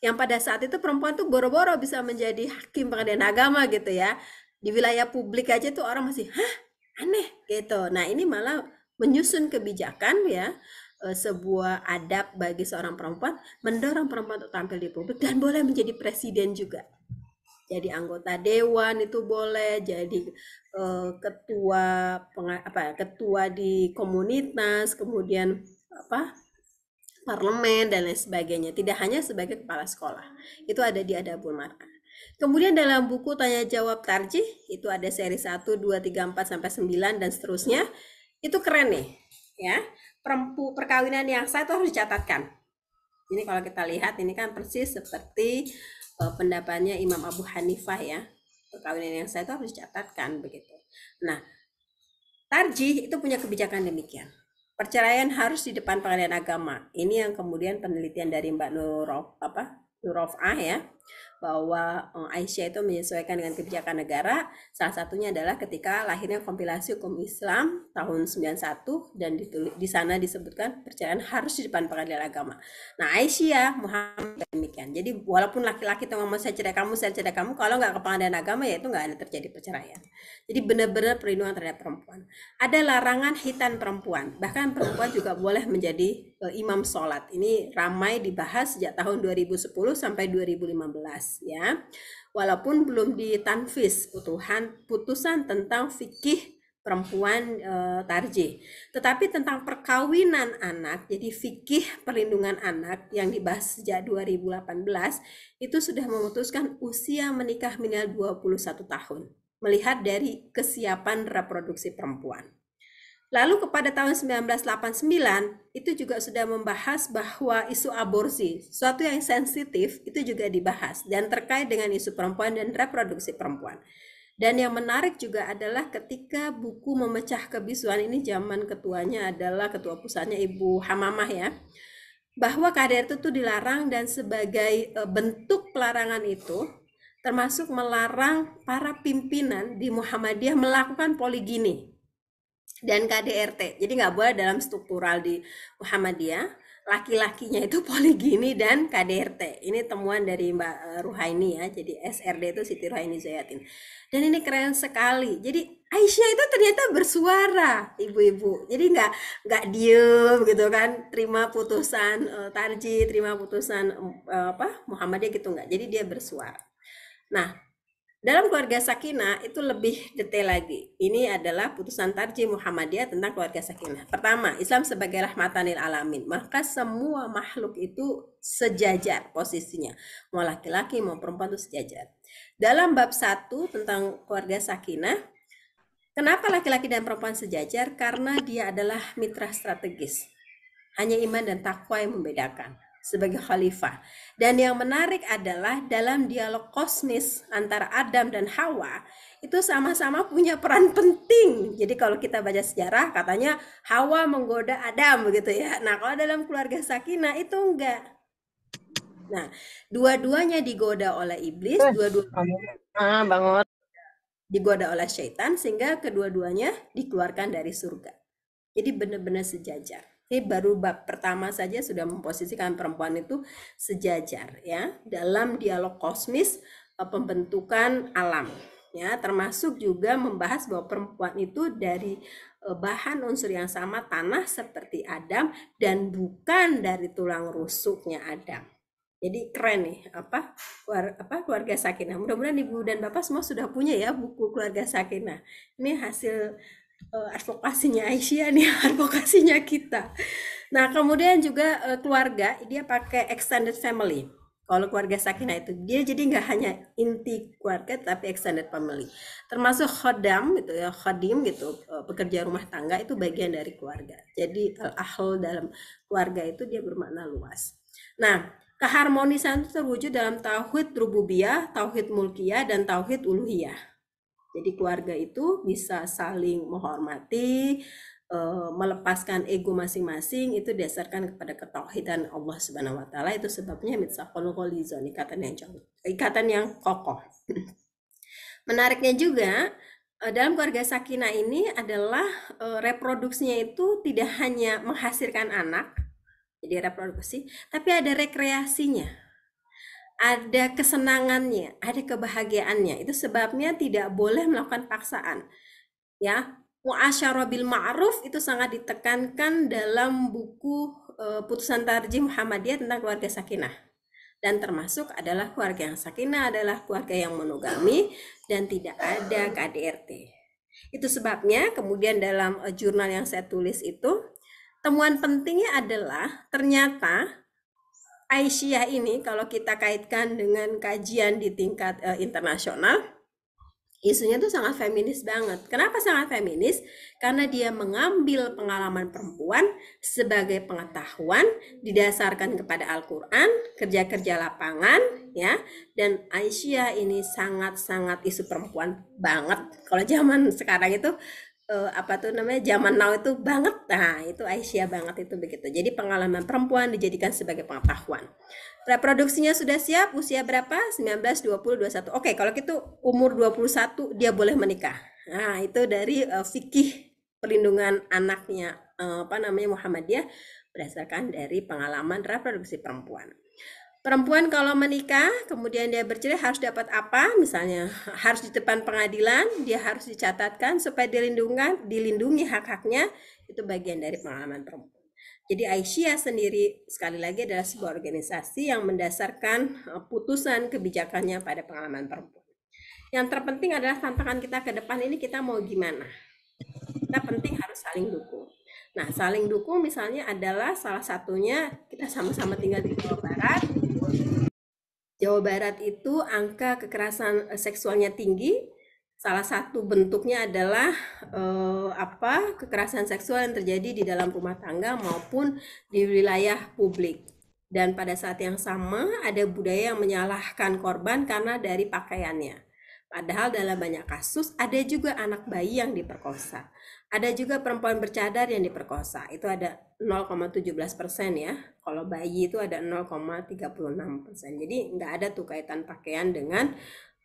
yang pada saat itu perempuan tuh boro-boro bisa menjadi hakim pengadilan agama gitu ya di wilayah publik aja tuh orang masih hah aneh gitu. Nah, ini malah menyusun kebijakan ya eh, sebuah adab bagi seorang perempuan mendorong perempuan untuk tampil di publik dan boleh menjadi presiden juga jadi anggota dewan itu boleh jadi uh, ketua peng, apa ketua di komunitas kemudian apa parlemen dan lain sebagainya tidak hanya sebagai kepala sekolah itu ada di adabul mar'ah Kemudian dalam buku tanya jawab tarjih itu ada seri 1 2 3 4 sampai 9 dan seterusnya. Itu keren nih, ya. Perempu perkawinan yang saya itu harus dicatatkan. Ini kalau kita lihat ini kan persis seperti uh, pendapatnya Imam Abu Hanifah ya. Perkawinan yang saya itu harus dicatatkan begitu. Nah, tarjih itu punya kebijakan demikian. Perceraian harus di depan pengadilan agama. Ini yang kemudian penelitian dari Mbak Nurof apa? Nurof A ya bahwa eh, Aisyah itu menyesuaikan dengan kebijakan negara. Salah satunya adalah ketika lahirnya kompilasi hukum Islam tahun 91 dan ditulis, di sana disebutkan perceraian harus di depan pengadilan agama. Nah Aisyah Muhammad demikian. Jadi walaupun laki-laki itu ngomong saya cerai kamu, saya cerai kamu, kalau nggak ke pengadilan agama ya itu nggak ada terjadi perceraian. Jadi benar-benar perlindungan terhadap perempuan. Ada larangan hitan perempuan. Bahkan perempuan juga boleh menjadi eh, imam sholat. Ini ramai dibahas sejak tahun 2010 sampai 2015 ya. Walaupun belum ditanfis putuhan putusan tentang fikih perempuan e, eh, tarji. Tetapi tentang perkawinan anak, jadi fikih perlindungan anak yang dibahas sejak 2018 itu sudah memutuskan usia menikah minimal 21 tahun melihat dari kesiapan reproduksi perempuan. Lalu kepada tahun 1989 itu juga sudah membahas bahwa isu aborsi, suatu yang sensitif itu juga dibahas dan terkait dengan isu perempuan dan reproduksi perempuan. Dan yang menarik juga adalah ketika buku memecah kebisuan ini zaman ketuanya adalah ketua pusatnya Ibu Hamamah ya. Bahwa kader itu tuh dilarang dan sebagai e, bentuk pelarangan itu termasuk melarang para pimpinan di Muhammadiyah melakukan poligini dan KDRT. Jadi nggak boleh dalam struktural di Muhammadiyah laki-lakinya itu <laughs> poligini dan KDRT. Ini temuan dari Mbak eh, Ruhaini ya. Jadi SRD itu Siti Ruhaini Zayatin. Dan ini keren sekali. Jadi Aisyah itu ternyata bersuara, ibu-ibu. Jadi nggak nggak diem gitu kan, terima putusan uh, eh, Tarji, terima putusan uh, apa Muhammadiyah gitu nggak. Jadi dia bersuara. Nah, dalam keluarga Sakina itu lebih detail lagi. Ini adalah putusan Tarji Muhammadiyah tentang keluarga Sakina. Pertama, Islam sebagai rahmatanil alamin. Maka semua makhluk itu sejajar posisinya. Mau laki-laki mau perempuan itu sejajar. Dalam bab satu tentang keluarga Sakina, kenapa laki-laki dan perempuan sejajar? Karena dia adalah mitra strategis. Hanya iman dan takwa yang membedakan sebagai khalifah. Dan yang menarik adalah dalam dialog kosmis antara Adam dan Hawa itu sama-sama punya peran penting. Jadi kalau kita baca sejarah katanya Hawa menggoda Adam begitu ya. Nah, kalau dalam keluarga Sakinah itu enggak. Nah, dua-duanya digoda oleh iblis, eh, dua-duanya ah, ah, bangun digoda oleh syaitan sehingga kedua-duanya dikeluarkan dari surga. Jadi benar-benar sejajar. Ini baru bab pertama saja sudah memposisikan perempuan itu sejajar ya dalam dialog kosmis e, pembentukan alam ya termasuk juga membahas bahwa perempuan itu dari e, bahan unsur yang sama tanah seperti Adam dan bukan dari tulang rusuknya Adam. Jadi keren nih apa keluarga, apa keluarga Sakinah. Mudah-mudahan ibu dan bapak semua sudah punya ya buku keluarga Sakinah. Ini hasil uh, advokasinya Aisyah nih <laughs> advokasinya kita nah kemudian juga uh, keluarga dia pakai extended family kalau keluarga sakinah itu dia jadi nggak hanya inti keluarga tapi extended family termasuk khodam gitu ya khodim gitu eh, pekerja rumah tangga itu bagian dari keluarga jadi ahl dalam keluarga itu dia bermakna luas nah keharmonisan itu terwujud dalam tauhid rububiyah tauhid mulkiyah dan tauhid uluhiyah jadi keluarga itu bisa saling menghormati, eh, melepaskan ego masing-masing itu dasarkan kepada ketauhidan Allah Subhanahu wa taala itu sebabnya mitsaqul gholizon ikatan yang jauh, ikatan yang kokoh. <clears throat> Menariknya juga eh, dalam keluarga sakinah ini adalah eh, reproduksinya itu tidak hanya menghasilkan anak jadi reproduksi tapi ada rekreasinya ada kesenangannya, ada kebahagiaannya. Itu sebabnya tidak boleh melakukan paksaan. Ya, muasyarah bil ma'ruf itu sangat ditekankan dalam buku eh, Putusan Tarjih Muhammadiyah tentang keluarga sakinah. Dan termasuk adalah keluarga yang sakinah adalah keluarga yang monogami dan tidak ada KDRT. Itu sebabnya kemudian dalam eh, jurnal yang saya tulis itu temuan pentingnya adalah ternyata Aisyah ini kalau kita kaitkan dengan kajian di tingkat uh, internasional, isunya tuh sangat feminis banget. Kenapa sangat feminis? Karena dia mengambil pengalaman perempuan sebagai pengetahuan didasarkan kepada Al-Qur'an, kerja-kerja lapangan, ya. Dan Aisyah ini sangat-sangat isu perempuan banget. Kalau zaman sekarang itu uh, apa tuh namanya zaman now itu banget nah itu Aisyah banget itu begitu jadi pengalaman perempuan dijadikan sebagai pengetahuan reproduksinya sudah siap usia berapa 19 20 21 oke kalau gitu umur 21 dia boleh menikah nah itu dari uh, fikih perlindungan anaknya uh, apa namanya Muhammadiyah berdasarkan dari pengalaman reproduksi perempuan perempuan kalau menikah kemudian dia bercerai harus dapat apa misalnya <laughs> harus di depan pengadilan dia harus dicatatkan supaya dilindungkan dilindungi hak-haknya itu bagian dari pengalaman perempuan jadi Aisyah sendiri sekali lagi adalah sebuah organisasi yang mendasarkan eh, putusan kebijakannya pada pengalaman perempuan. Yang terpenting adalah tantangan kita ke depan ini kita mau gimana. Kita penting harus saling dukung. Nah, saling dukung misalnya adalah salah satunya kita sama-sama tinggal di Jawa Barat, Jawa Barat itu angka kekerasan eh, seksualnya tinggi. Salah satu bentuknya adalah eh, apa kekerasan seksual yang terjadi di dalam rumah tangga maupun di wilayah publik. Dan pada saat yang sama ada budaya yang menyalahkan korban karena dari pakaiannya. Padahal dalam banyak kasus ada juga anak bayi yang diperkosa. Ada juga perempuan bercadar yang diperkosa, itu ada 0,17 persen ya. Kalau bayi itu ada 0,36 persen. Jadi nggak ada tuh kaitan pakaian dengan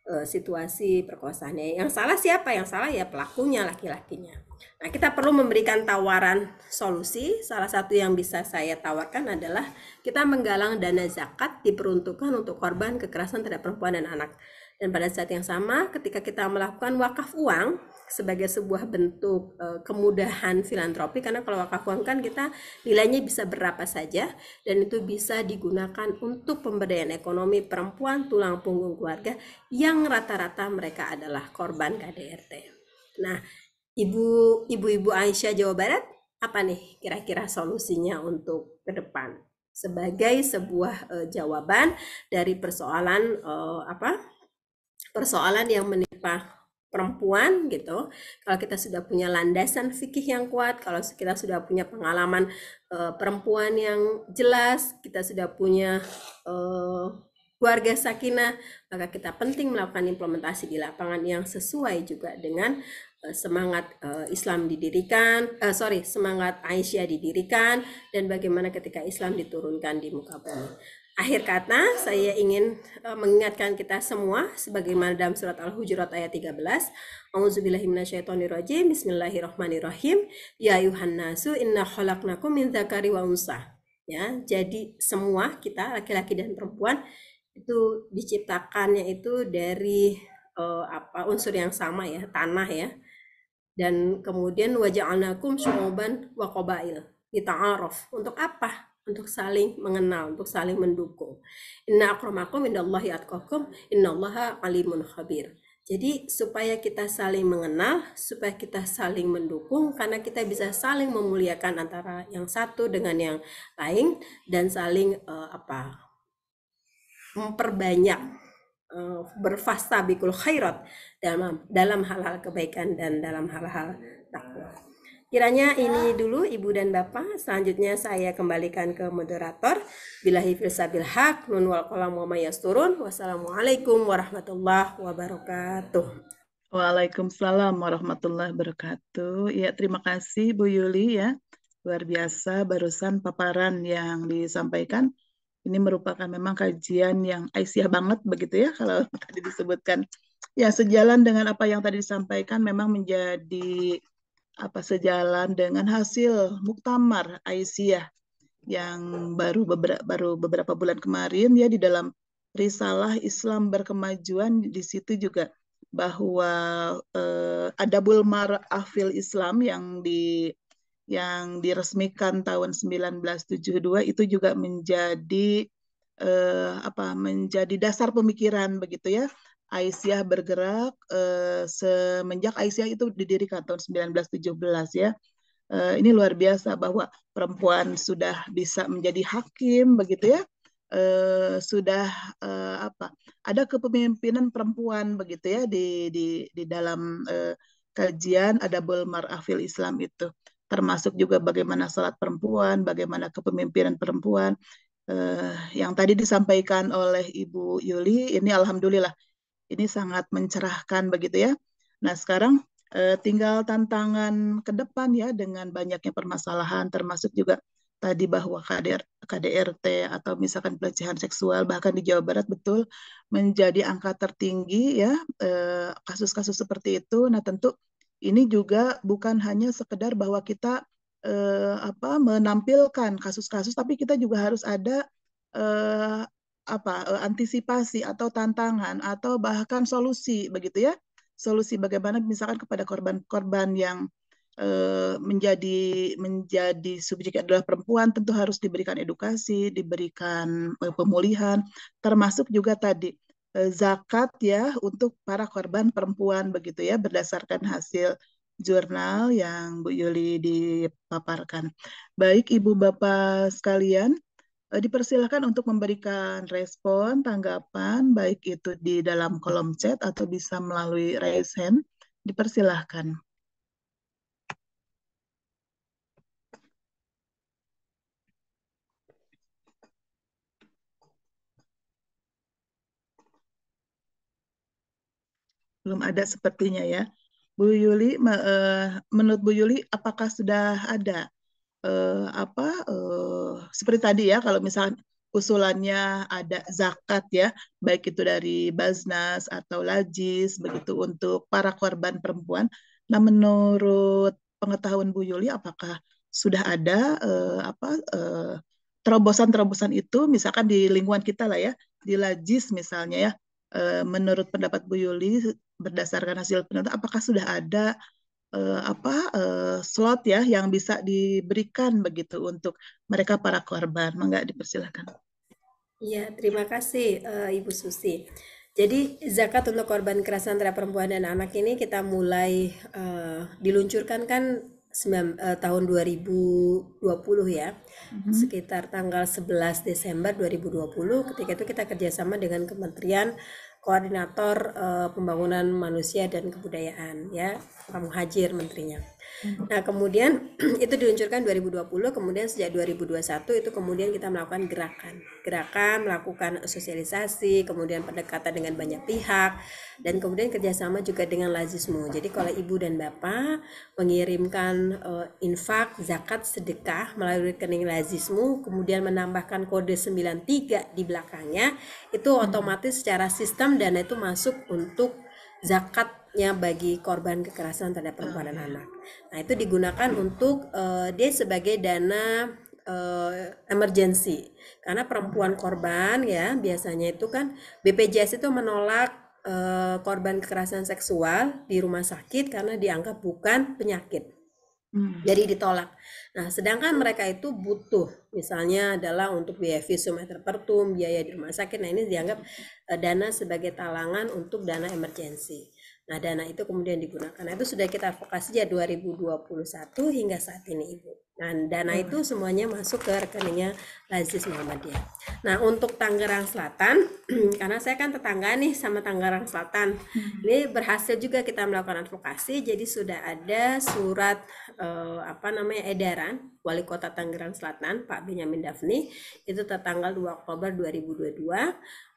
uh, situasi perkosaannya. Yang salah siapa? Yang salah ya pelakunya laki-lakinya. Nah, kita perlu memberikan tawaran solusi. Salah satu yang bisa saya tawarkan adalah kita menggalang dana zakat diperuntukkan untuk korban kekerasan terhadap perempuan dan anak. Dan pada saat yang sama, ketika kita melakukan wakaf uang sebagai sebuah bentuk eh, kemudahan filantropi, karena kalau wakaf uang kan kita nilainya bisa berapa saja, dan itu bisa digunakan untuk pemberdayaan ekonomi perempuan tulang punggung keluarga yang rata-rata mereka adalah korban KDRT. Nah, ibu ibu-ibu Aisyah Jawa Barat, apa nih kira-kira solusinya untuk ke depan? sebagai sebuah e, jawaban dari persoalan e, apa persoalan yang menimpa perempuan gitu. Kalau kita sudah punya landasan fikih yang kuat, kalau kita sudah punya pengalaman e, perempuan yang jelas, kita sudah punya e, keluarga sakinah, maka kita penting melakukan implementasi di lapangan yang sesuai juga dengan e, semangat e, Islam didirikan, e, sorry semangat Aisyah didirikan dan bagaimana ketika Islam diturunkan di muka bumi. Akhir kata, saya ingin eh, mengingatkan kita semua sebagaimana dalam surat Al-Hujurat ayat 13, A'udzubillahi minasyaitonirrajim. Bismillahirrahmanirrahim. Ya ayuhan nasu inna khalaqnakum min dzakari wa unsa. Ya, jadi semua kita laki-laki dan perempuan itu diciptakannya itu dari uh, apa unsur yang sama ya, tanah ya. Dan kemudian waja'alnakum syu'uban wa qabail. Kita araf. Untuk apa? untuk saling mengenal, untuk saling mendukung. Inna akramakum indallahi atqakum, innallaha alimun khabir. Jadi supaya kita saling mengenal, supaya kita saling mendukung karena kita bisa saling memuliakan antara yang satu dengan yang lain dan saling uh, apa? memperbanyak uh, eh, berfasta bikul khairat dalam dalam hal-hal kebaikan dan dalam hal-hal takwa. Kiranya ini dulu Ibu dan Bapak. Selanjutnya saya kembalikan ke moderator. Bilahi filsabil haq, nun wal kolam wa turun Wassalamualaikum warahmatullahi wabarakatuh. Waalaikumsalam warahmatullahi wabarakatuh. Ya, terima kasih Bu Yuli ya. Luar biasa barusan paparan yang disampaikan. Ini merupakan memang kajian yang aisyah banget begitu ya kalau <laughs> tadi disebutkan. Ya, sejalan dengan apa yang tadi disampaikan memang menjadi apa sejalan dengan hasil muktamar Aisyah yang baru beberapa baru beberapa bulan kemarin ya di dalam risalah Islam berkemajuan di situ juga bahwa eh, bulmar afil Islam yang di yang diresmikan tahun 1972 itu juga menjadi eh, apa menjadi dasar pemikiran begitu ya Aisyah bergerak uh, semenjak Aisyah itu didirikan tahun 1917 ya. Uh, ini luar biasa bahwa perempuan sudah bisa menjadi hakim begitu ya. Uh, sudah uh, apa? Ada kepemimpinan perempuan begitu ya di di di dalam uh, kajian ada Bulmar Afil Islam itu termasuk juga bagaimana salat perempuan, bagaimana kepemimpinan perempuan. Uh, yang tadi disampaikan oleh Ibu Yuli, ini alhamdulillah ini sangat mencerahkan begitu ya. Nah sekarang eh, tinggal tantangan ke depan ya dengan banyaknya permasalahan termasuk juga tadi bahwa KDR, KDRT atau misalkan pelecehan seksual bahkan di Jawa Barat betul menjadi angka tertinggi ya eh, kasus-kasus eh, seperti itu. Nah tentu ini juga bukan hanya sekedar bahwa kita eh, apa menampilkan kasus-kasus, tapi kita juga harus ada eh, apa eh, antisipasi atau tantangan atau bahkan solusi begitu ya solusi bagaimana misalkan kepada korban-korban yang e, menjadi menjadi subjek adalah perempuan tentu harus diberikan edukasi diberikan eh, pemulihan termasuk juga tadi e, zakat ya untuk para korban perempuan begitu ya berdasarkan hasil jurnal yang Bu Yuli dipaparkan baik ibu bapak sekalian Eh, dipersilahkan untuk memberikan respon, tanggapan, baik itu di dalam kolom chat atau bisa melalui raise hand. Dipersilahkan. Belum ada sepertinya ya. Bu Yuli, eh, menurut Bu Yuli, apakah sudah ada eh, apa eh, seperti tadi ya kalau misalnya usulannya ada zakat ya, baik itu dari Baznas atau Lajis begitu untuk para korban perempuan. Nah, menurut pengetahuan Bu Yuli apakah sudah ada eh, apa eh, terobosan-terobosan itu misalkan di lingkungan kita lah ya, di Lajis misalnya ya. Eh, menurut pendapat Bu Yuli berdasarkan hasil penelitian apakah sudah ada uh, apa uh, slot ya yang bisa diberikan begitu untuk mereka para korban. Mangga dipersilahkan? Iya, terima kasih uh, Ibu Susi. Jadi zakat untuk korban kekerasan terhadap perempuan dan anak ini kita mulai uh, diluncurkan kan 9, tahun 2020 ya. Mm-hmm. Sekitar tanggal 11 Desember 2020 ketika itu kita kerjasama dengan Kementerian koordinator uh, pembangunan manusia dan kebudayaan ya Pak Muhajir menterinya Hmm. Nah, kemudian <clears throat> itu diluncurkan 2020, kemudian sejak 2021 itu kemudian kita melakukan gerakan. Gerakan melakukan sosialisasi, kemudian pendekatan dengan banyak pihak dan kemudian kerjasama juga dengan Lazismu. Jadi kalau ibu dan bapak mengirimkan uh, infak, zakat, sedekah melalui rekening Lazismu, kemudian menambahkan kode 93 di belakangnya, itu hmm. otomatis secara sistem dana itu masuk untuk zakatnya bagi korban kekerasan terhadap perempuan dan oh, iya. anak. Nah, itu digunakan untuk uh, dia sebagai dana uh, emergency. Karena perempuan korban ya, biasanya itu kan BPJS itu menolak uh, korban kekerasan seksual di rumah sakit karena dianggap bukan penyakit. Hmm. Jadi ditolak. Nah, sedangkan mereka itu butuh, misalnya adalah untuk biaya visum et biaya di rumah sakit. Nah, ini dianggap dana sebagai talangan untuk dana emergensi. Nah, dana itu kemudian digunakan. Nah, itu sudah kita advokasi ya 2021 hingga saat ini, Ibu. Dan nah, dana itu semuanya masuk ke rekeningnya Lazis Muhammadiyah. Nah, untuk Tangerang Selatan, <clears throat> karena saya kan tetangga nih sama Tangerang Selatan. Hmm. Ini berhasil juga kita melakukan advokasi, jadi sudah ada surat eh, apa namanya edaran Wali Kota Tangerang Selatan, Pak Benyamin Dafni, itu tertanggal 2 Oktober 2022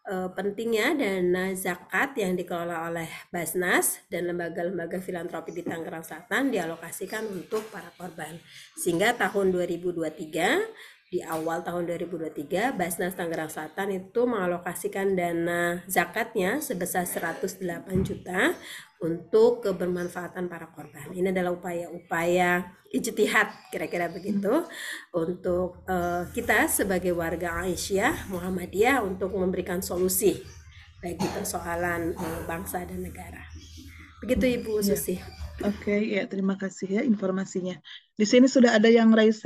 uh, pentingnya dana zakat yang dikelola oleh Basnas dan lembaga-lembaga filantropi di Tangerang Selatan dialokasikan untuk para korban. Sehingga tahun 2023 di awal tahun 2023 Basnas Tangerang Selatan itu mengalokasikan dana zakatnya sebesar 108 juta untuk kebermanfaatan para korban. Ini adalah upaya-upaya ijtihad kira-kira begitu untuk uh, kita sebagai warga Aisyah Muhammadiyah untuk memberikan solusi bagi persoalan uh, bangsa dan negara. Begitu Ibu iya. Susi. Oke, okay, ya terima kasih ya informasinya. Di sini sudah ada yang raise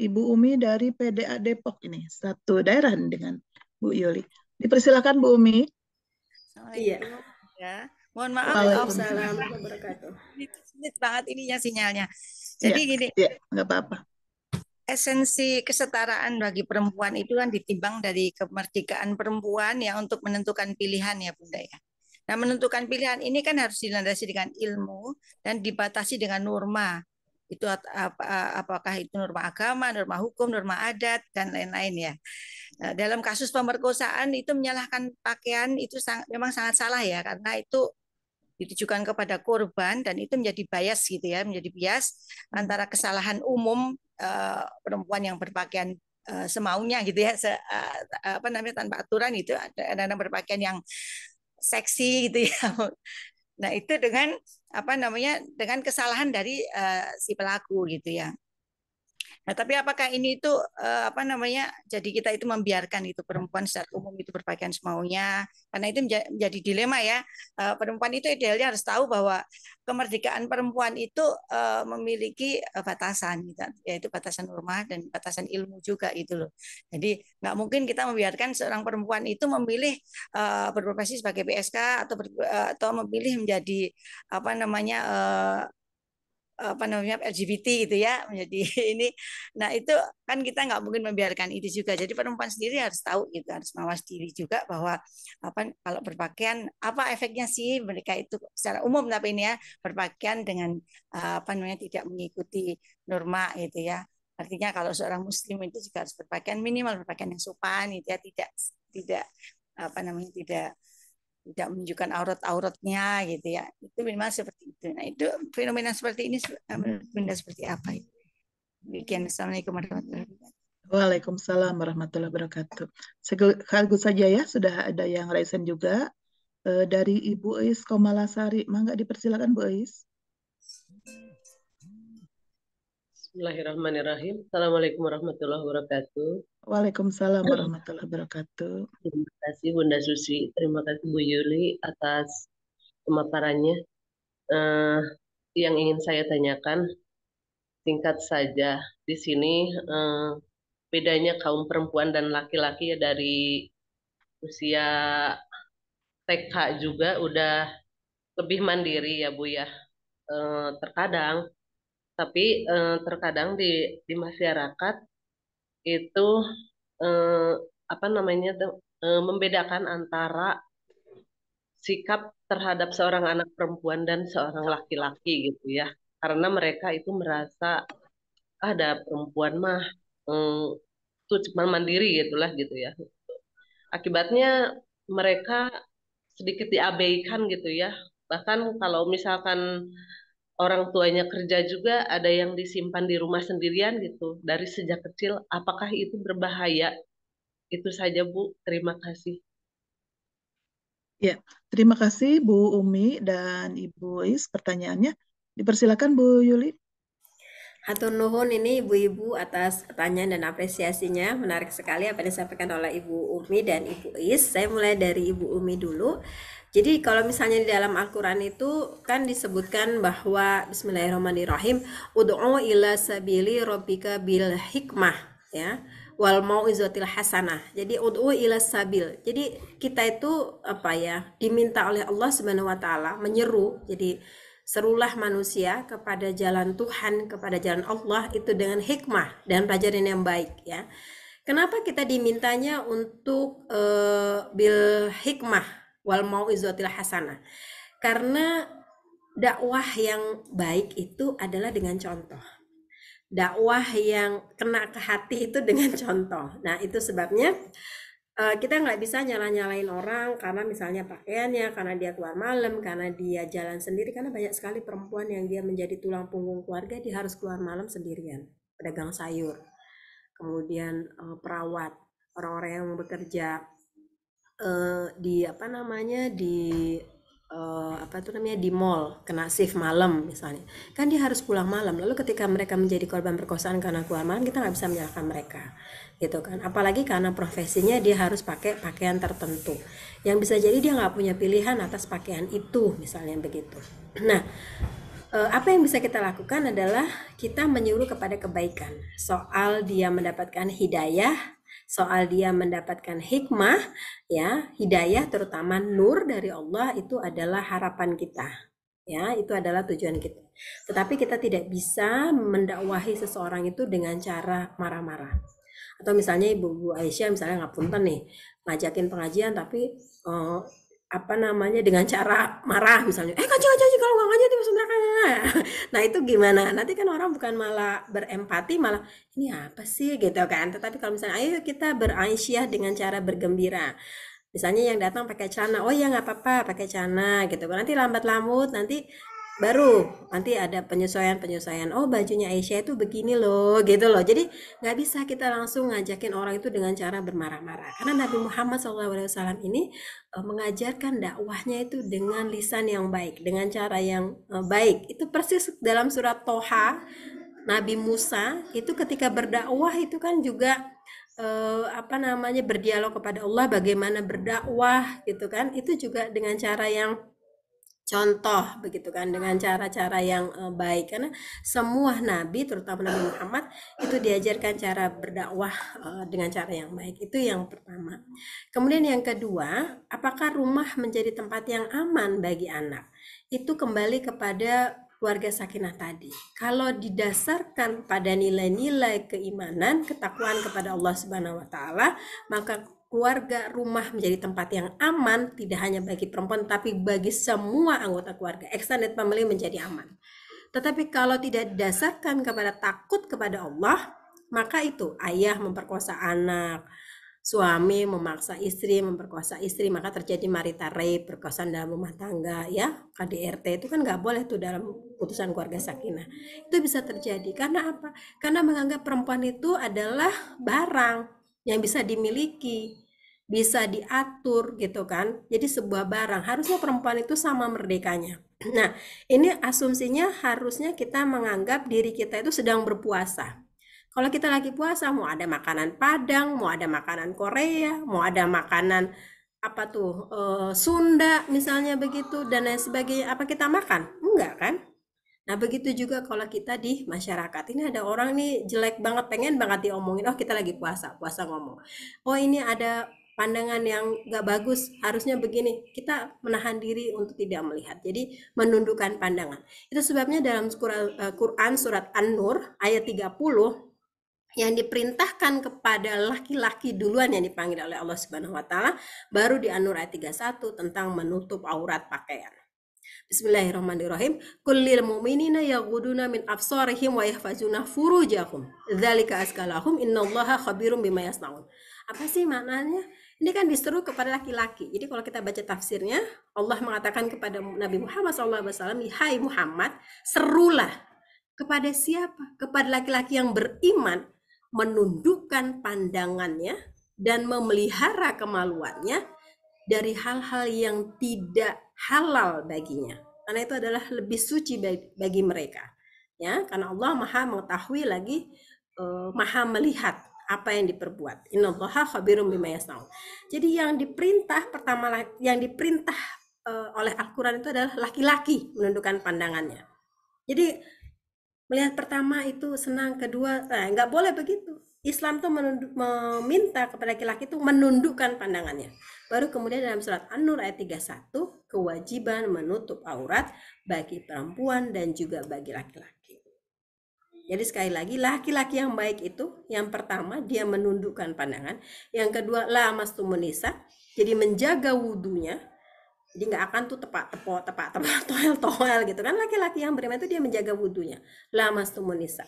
Ibu Umi dari PDA Depok ini, satu daerah dengan Bu Yuli. Dipersilakan Bu Umi. Iya. Ya. Mohon maaf. Waalaikumsalam wabarakatuh. Sulit banget ininya sinyalnya. Jadi ya, gini. Ya, nggak apa-apa. Esensi kesetaraan bagi perempuan itu kan ditimbang dari kemerdekaan perempuan ya untuk menentukan pilihan ya Bunda ya. Nah menentukan pilihan ini kan harus dilandasi dengan ilmu dan dibatasi dengan norma. Itu apakah itu norma agama, norma hukum, norma adat dan lain-lain ya. Nah, dalam kasus pemerkosaan itu menyalahkan pakaian itu sang, memang sangat salah ya karena itu ditujukan kepada korban dan itu menjadi bias gitu ya, menjadi bias antara kesalahan umum eh, perempuan yang berpakaian eh, semaunya gitu ya, eh, apa namanya tanpa aturan itu ada anak berpakaian yang seksi gitu ya. Nah, itu dengan apa namanya dengan kesalahan dari si pelaku gitu ya. Nah, tapi apakah ini itu uh, apa namanya? Jadi kita itu membiarkan itu perempuan secara umum itu berpakaian semaunya, karena itu menjadi, dilema ya. Uh, perempuan itu idealnya harus tahu bahwa kemerdekaan perempuan itu uh, memiliki uh, batasan, gitu, yaitu batasan rumah dan batasan ilmu juga itu loh. Jadi nggak mungkin kita membiarkan seorang perempuan itu memilih uh, berprofesi sebagai PSK atau ber, uh, atau memilih menjadi apa namanya uh, apa namanya LGBT gitu ya menjadi <laughs> ini nah itu kan kita nggak mungkin membiarkan itu juga jadi perempuan sendiri harus tahu gitu harus mawas diri juga bahwa apa kalau berpakaian apa efeknya sih mereka itu secara umum tapi ini ya berpakaian dengan eh, apa namanya tidak mengikuti norma gitu ya artinya kalau seorang muslim itu juga harus berpakaian minimal berpakaian yang sopan gitu ya tidak tidak apa namanya tidak tidak menunjukkan aurat-auratnya gitu ya itu memang seperti itu nah itu fenomena seperti ini hmm. benda seperti apa itu ya? demikian assalamualaikum warahmatullahi wabarakatuh Waalaikumsalam warahmatullahi wabarakatuh. Sekaligus saja ya, sudah ada yang raisen juga. E, dari Ibu Is Komalasari. Mangga dipersilakan Bu Is. Bismillahirrahmanirrahim. Assalamualaikum warahmatullahi wabarakatuh. Waalaikumsalam warahmatullahi wabarakatuh. Terima kasih Bunda Susi, terima kasih Bu Yuli atas pemaparannya. Uh, yang ingin saya tanyakan, singkat saja, di sini uh, bedanya kaum perempuan dan laki-laki ya dari usia TK juga udah lebih mandiri ya Bu ya. Uh, terkadang tapi eh, terkadang di di masyarakat itu eh, apa namanya eh, membedakan antara sikap terhadap seorang anak perempuan dan seorang laki-laki gitu ya karena mereka itu merasa ada perempuan mah eh, itu cuma mandiri gitulah gitu ya akibatnya mereka sedikit diabaikan gitu ya bahkan kalau misalkan orang tuanya kerja juga, ada yang disimpan di rumah sendirian gitu. Dari sejak kecil, apakah itu berbahaya? Itu saja Bu, terima kasih. Ya, terima kasih Bu Umi dan Ibu Is pertanyaannya. Dipersilakan Bu Yuli. Hatur nuhun ini ibu-ibu atas pertanyaan dan apresiasinya. Menarik sekali apa yang disampaikan oleh Ibu Umi dan Ibu Is. Saya mulai dari Ibu Umi dulu. Jadi kalau misalnya di dalam Al-Qur'an itu kan disebutkan bahwa bismillahirrahmanirrahim ud'u ila sabili rabbika bil hikmah ya wal izotil hasanah. Jadi ud'u ila sabil. Jadi kita itu apa ya? diminta oleh Allah Subhanahu wa taala menyeru. Jadi serulah manusia kepada jalan Tuhan, kepada jalan Allah itu dengan hikmah dan pelajaran yang baik ya. Kenapa kita dimintanya untuk uh, bil hikmah wal mau izotil hasanah karena dakwah yang baik itu adalah dengan contoh dakwah yang kena ke hati itu dengan contoh nah itu sebabnya eh, kita nggak bisa nyalah-nyalain orang karena misalnya pakaiannya, karena dia keluar malam, karena dia jalan sendiri, karena banyak sekali perempuan yang dia menjadi tulang punggung keluarga, dia harus keluar malam sendirian, pedagang sayur, kemudian eh, perawat, orang-orang yang bekerja uh, di apa namanya di uh, apa itu namanya di mall kena shift malam misalnya kan dia harus pulang malam lalu ketika mereka menjadi korban perkosaan karena keluar malam kita nggak bisa menyalahkan mereka gitu kan apalagi karena profesinya dia harus pakai pakaian tertentu yang bisa jadi dia nggak punya pilihan atas pakaian itu misalnya begitu nah eh, apa yang bisa kita lakukan adalah kita menyuruh kepada kebaikan soal dia mendapatkan hidayah soal dia mendapatkan hikmah ya hidayah terutama nur dari Allah itu adalah harapan kita ya itu adalah tujuan kita tetapi kita tidak bisa mendakwahi seseorang itu dengan cara marah-marah atau misalnya ibu-ibu Aisyah misalnya ngapunten nih ngajakin pengajian tapi uh, apa namanya dengan cara marah misalnya eh kacau kacau kalau nggak ngaji dia sebenarnya kan <laughs> nah itu gimana nanti kan orang bukan malah berempati malah ini apa sih gitu kan tetapi kalau misalnya ayo kita beraisyah dengan cara bergembira misalnya yang datang pakai cana oh ya nggak apa-apa pakai cana gitu nanti lambat lambut nanti baru nanti ada penyesuaian-penyesuaian oh bajunya Aisyah itu begini loh gitu loh jadi nggak bisa kita langsung ngajakin orang itu dengan cara bermarah-marah karena Nabi Muhammad SAW ini eh, mengajarkan dakwahnya itu dengan lisan yang baik dengan cara yang eh, baik itu persis dalam surat Toha Nabi Musa itu ketika berdakwah itu kan juga eh, apa namanya berdialog kepada Allah bagaimana berdakwah gitu kan itu juga dengan cara yang contoh begitu kan dengan cara-cara yang eh, baik karena semua nabi terutama Nabi Muhammad itu diajarkan cara berdakwah eh, dengan cara yang baik itu yang pertama kemudian yang kedua apakah rumah menjadi tempat yang aman bagi anak itu kembali kepada keluarga sakinah tadi. Kalau didasarkan pada nilai-nilai keimanan, ketakwaan kepada Allah Subhanahu wa taala, maka keluarga rumah menjadi tempat yang aman tidak hanya bagi perempuan tapi bagi semua anggota keluarga extended family menjadi aman tetapi kalau tidak didasarkan kepada takut kepada Allah maka itu ayah memperkosa anak suami memaksa istri memperkosa istri maka terjadi marital rape perkosaan dalam rumah tangga ya KDRT itu kan nggak boleh tuh dalam putusan keluarga sakinah itu bisa terjadi karena apa karena menganggap perempuan itu adalah barang yang bisa dimiliki, bisa diatur gitu kan. Jadi sebuah barang harusnya perempuan itu sama merdekanya. <clears throat> Nah, ini asumsinya harusnya kita menganggap diri kita itu sedang berpuasa. Kalau kita lagi puasa mau ada makanan Padang, mau ada makanan Korea, mau ada makanan apa tuh e, Sunda misalnya begitu dan lain sebagainya apa kita makan? Enggak kan? Nah, begitu juga kalau kita di masyarakat. Ini ada orang nih jelek banget, pengen banget diomongin. Oh, kita lagi puasa, puasa ngomong. Oh, ini ada pandangan yang gak bagus, harusnya begini. Kita menahan diri untuk tidak melihat. Jadi, menundukkan pandangan. Itu sebabnya dalam eh, Quran surat An-Nur ayat 30 yang diperintahkan kepada laki-laki duluan yang dipanggil oleh Allah Subhanahu wa taala baru di An-Nur ayat 31 tentang menutup aurat pakaian. Bismillahirrahmanirrahim. Kullil mu'minina yaghuduna min absarihim wa yahfazuna furujahum. Dzalika askalahum innallaha khabirum bima yasnaun. Apa sih maknanya? Ini kan diseru kepada laki-laki. Jadi kalau kita baca tafsirnya, Allah mengatakan kepada Nabi Muhammad SAW, Hai Muhammad, serulah kepada siapa? Kepada laki-laki yang beriman, menundukkan pandangannya dan memelihara kemaluannya dari hal-hal yang tidak halal baginya karena itu adalah lebih suci bagi mereka ya karena Allah maha mengetahui lagi eh, maha melihat apa yang diperbuat innallaha khabirum bima yasnaun jadi yang diperintah pertama yang diperintah eh, oleh Al-Qur'an itu adalah laki-laki menundukkan pandangannya jadi melihat pertama itu senang kedua nah boleh begitu Islam tuh menunduk, meminta kepada laki-laki itu menundukkan pandangannya. Baru kemudian dalam surat An-Nur ayat 31 kewajiban menutup aurat bagi perempuan dan juga bagi laki-laki. Jadi sekali lagi laki-laki yang baik itu yang pertama dia menundukkan pandangan, yang kedua la menisa, jadi menjaga wudhunya, jadi nggak akan tuh tepak tepo tepak tepak <laughs> toel toel gitu kan laki-laki yang beriman itu dia menjaga wudhunya lama mastumunisa.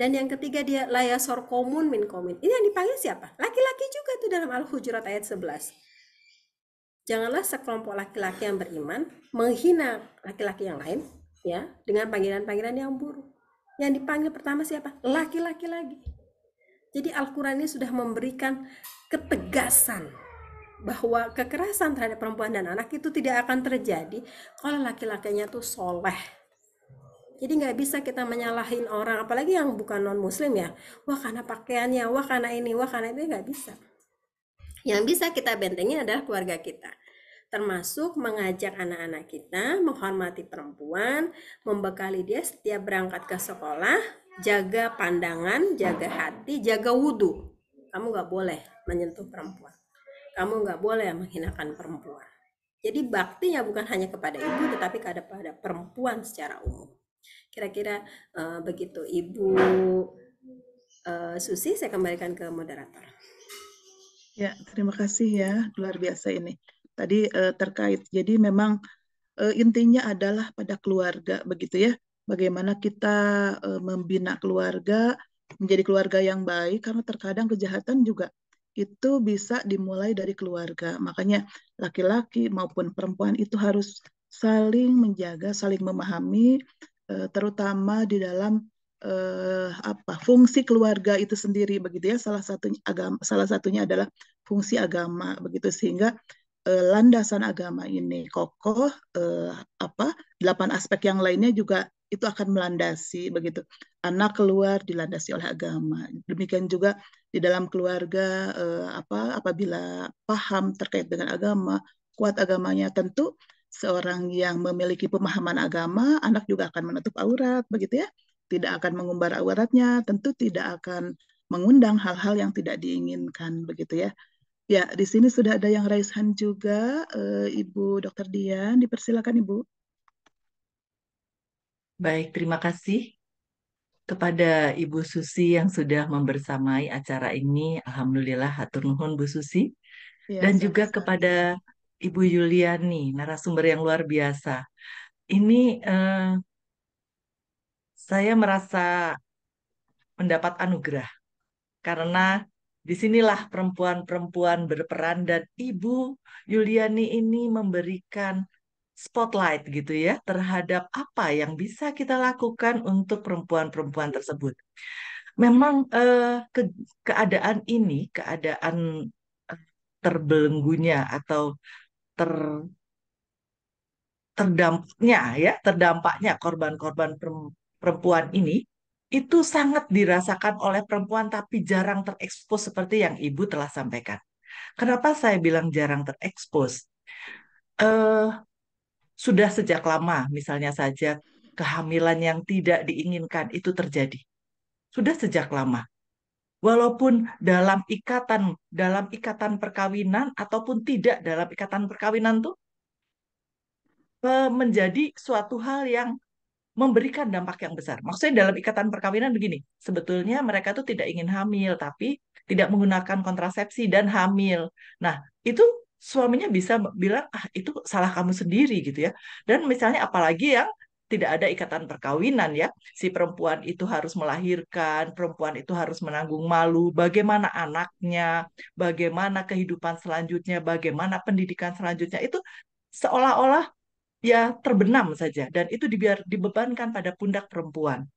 Dan yang ketiga dia layasor komun min komin. Ini yang dipanggil siapa? Laki-laki juga tuh dalam Al-Hujurat ayat 11. Janganlah sekelompok laki-laki yang beriman menghina laki-laki yang lain ya dengan panggilan-panggilan yang buruk. Yang dipanggil pertama siapa? Laki-laki lagi. Jadi Al-Qur'an ini sudah memberikan ketegasan bahwa kekerasan terhadap perempuan dan anak itu tidak akan terjadi kalau laki-lakinya tuh soleh jadi nggak bisa kita menyalahin orang, apalagi yang bukan non muslim ya. Wah karena pakaiannya, wah karena ini, wah karena itu ya nggak bisa. Yang bisa kita bentengi adalah keluarga kita termasuk mengajak anak-anak kita menghormati perempuan, membekali dia setiap berangkat ke sekolah, jaga pandangan, jaga hati, jaga wudhu. Kamu nggak boleh menyentuh perempuan. Kamu nggak boleh menghinakan perempuan. Jadi baktinya bukan hanya kepada ibu, tetapi kepada perempuan secara umum. Kira-kira uh, begitu Ibu uh, Susi, saya kembalikan ke moderator. Ya, terima kasih ya, luar biasa ini. Tadi uh, terkait, jadi memang uh, intinya adalah pada keluarga begitu ya. Bagaimana kita uh, membina keluarga, menjadi keluarga yang baik, karena terkadang kejahatan juga itu bisa dimulai dari keluarga. Makanya laki-laki maupun perempuan itu harus saling menjaga, saling memahami, Eh, terutama di dalam eh, apa fungsi keluarga itu sendiri begitu ya salah satunya agama salah satunya adalah fungsi agama begitu sehingga eh, landasan agama ini kokoh eh, apa delapan aspek yang lainnya juga itu akan melandasi begitu anak keluar dilandasi oleh agama demikian juga di dalam keluarga eh, apa apabila paham terkait dengan agama kuat agamanya tentu seorang yang memiliki pemahaman agama, anak juga akan menutup aurat, begitu ya. Tidak akan mengumbar auratnya, tentu tidak akan mengundang hal-hal yang tidak diinginkan, begitu ya. Ya, di sini sudah ada yang Raisan juga, eh, Ibu Dr. Dian, dipersilakan Ibu. Baik, terima kasih kepada Ibu Susi yang sudah membersamai acara ini. Alhamdulillah, hatur nuhun Bu Susi. Ya, dan juga kepada Ibu Yuliani, narasumber yang luar biasa. Ini eh, saya merasa mendapat anugerah karena disinilah perempuan-perempuan berperan dan Ibu Yuliani ini memberikan spotlight gitu ya terhadap apa yang bisa kita lakukan untuk perempuan-perempuan tersebut. Memang eh, ke keadaan ini, keadaan eh, terbelenggunya atau ter terdampaknya ya terdampaknya korban-korban perempuan ini itu sangat dirasakan oleh perempuan tapi jarang terekspos seperti yang ibu telah sampaikan. Kenapa saya bilang jarang terekspos? Uh, sudah sejak lama misalnya saja kehamilan yang tidak diinginkan itu terjadi. Sudah sejak lama walaupun dalam ikatan dalam ikatan perkawinan ataupun tidak dalam ikatan perkawinan tuh e, menjadi suatu hal yang memberikan dampak yang besar. Maksudnya dalam ikatan perkawinan begini, sebetulnya mereka tuh tidak ingin hamil tapi tidak menggunakan kontrasepsi dan hamil. Nah, itu suaminya bisa bilang ah itu salah kamu sendiri gitu ya. Dan misalnya apalagi yang tidak ada ikatan perkawinan ya. Si perempuan itu harus melahirkan, perempuan itu harus menanggung malu, bagaimana anaknya, bagaimana kehidupan selanjutnya, bagaimana pendidikan selanjutnya itu seolah-olah ya terbenam saja dan itu dibiar dibebankan pada pundak perempuan.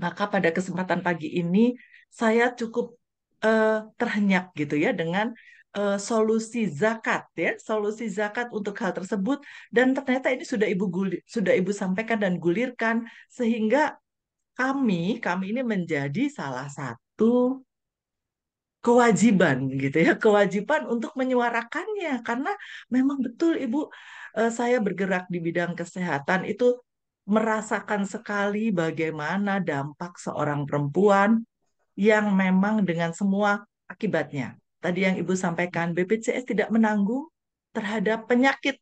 Maka pada kesempatan pagi ini saya cukup uh, terhenyak gitu ya dengan Eh, solusi zakat ya, solusi zakat untuk hal tersebut dan ternyata ini sudah Ibu gulir, sudah Ibu sampaikan dan gulirkan sehingga kami kami ini menjadi salah satu kewajiban gitu ya kewajiban untuk menyuarakannya karena memang betul ibu eh, saya bergerak di bidang kesehatan itu merasakan sekali bagaimana dampak seorang perempuan yang memang dengan semua akibatnya tadi yang Ibu sampaikan, BPJS tidak menanggung terhadap penyakit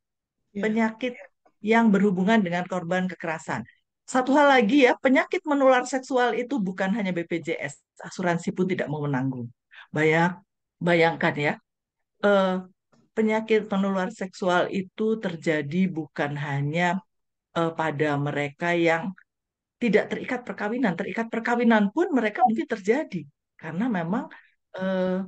ya. penyakit yang berhubungan dengan korban kekerasan. Satu hal lagi ya, penyakit menular seksual itu bukan hanya BPJS, asuransi pun tidak mau menanggung. Bayang, bayangkan ya, eh, penyakit menular seksual itu terjadi bukan hanya eh, pada mereka yang tidak terikat perkawinan, terikat perkawinan pun mereka mungkin terjadi karena memang eh,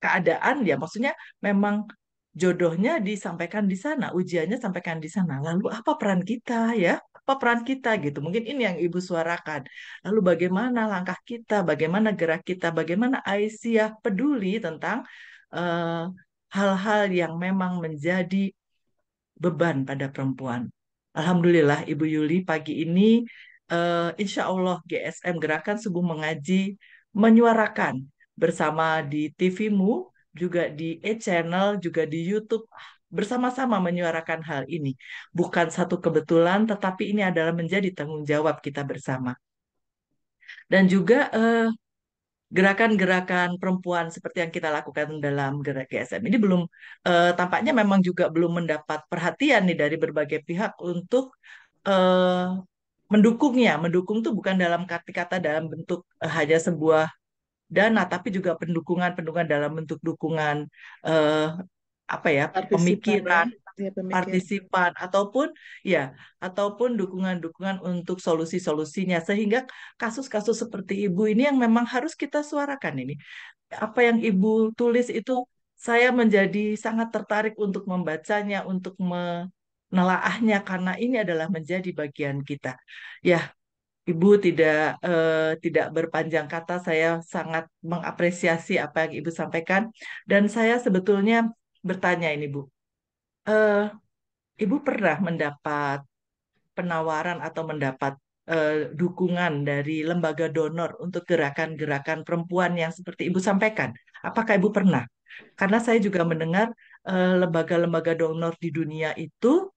keadaan ya maksudnya memang jodohnya disampaikan di sana, ujiannya sampaikan di sana. Lalu apa peran kita ya? Apa peran kita gitu? Mungkin ini yang Ibu suarakan. Lalu bagaimana langkah kita, bagaimana gerak kita, bagaimana Aisyah peduli tentang eh, hal-hal uh, yang memang menjadi beban pada perempuan. Alhamdulillah Ibu Yuli pagi ini uh, insya Allah GSM Gerakan Subuh Mengaji menyuarakan bersama di TVMU juga di e-channel, juga di YouTube bersama-sama menyuarakan hal ini. Bukan satu kebetulan, tetapi ini adalah menjadi tanggung jawab kita bersama. Dan juga eh, gerakan-gerakan perempuan seperti yang kita lakukan dalam gerak GSM ini belum eh, tampaknya memang juga belum mendapat perhatian nih dari berbagai pihak untuk eh, mendukungnya. Mendukung tuh bukan dalam kata-kata dalam bentuk eh, hanya sebuah dana tapi juga pendukungan-pendukungan dalam bentuk dukungan eh, apa ya partisipan, pemikiran ya, ya, pemikiran. partisipan ataupun ya ataupun dukungan-dukungan untuk solusi-solusinya sehingga kasus-kasus seperti ibu ini yang memang harus kita suarakan ini apa yang ibu tulis itu saya menjadi sangat tertarik untuk membacanya untuk menelaahnya karena ini adalah menjadi bagian kita ya Ibu tidak eh, tidak berpanjang kata, saya sangat mengapresiasi apa yang Ibu sampaikan dan saya sebetulnya bertanya ini Bu. Eh, Ibu pernah mendapat penawaran atau mendapat eh, dukungan dari lembaga donor untuk gerakan-gerakan perempuan yang seperti Ibu sampaikan? Apakah Ibu pernah? Karena saya juga mendengar eh, lembaga-lembaga donor di dunia itu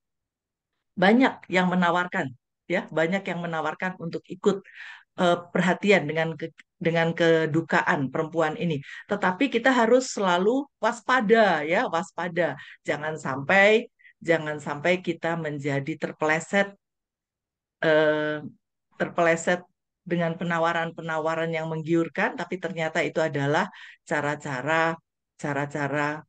banyak yang menawarkan ya banyak yang menawarkan untuk ikut uh, perhatian dengan ke, dengan kedukaan perempuan ini. Tetapi kita harus selalu waspada ya, waspada. Jangan sampai jangan sampai kita menjadi terpeleset uh, terpeleset dengan penawaran-penawaran yang menggiurkan tapi ternyata itu adalah cara-cara cara-cara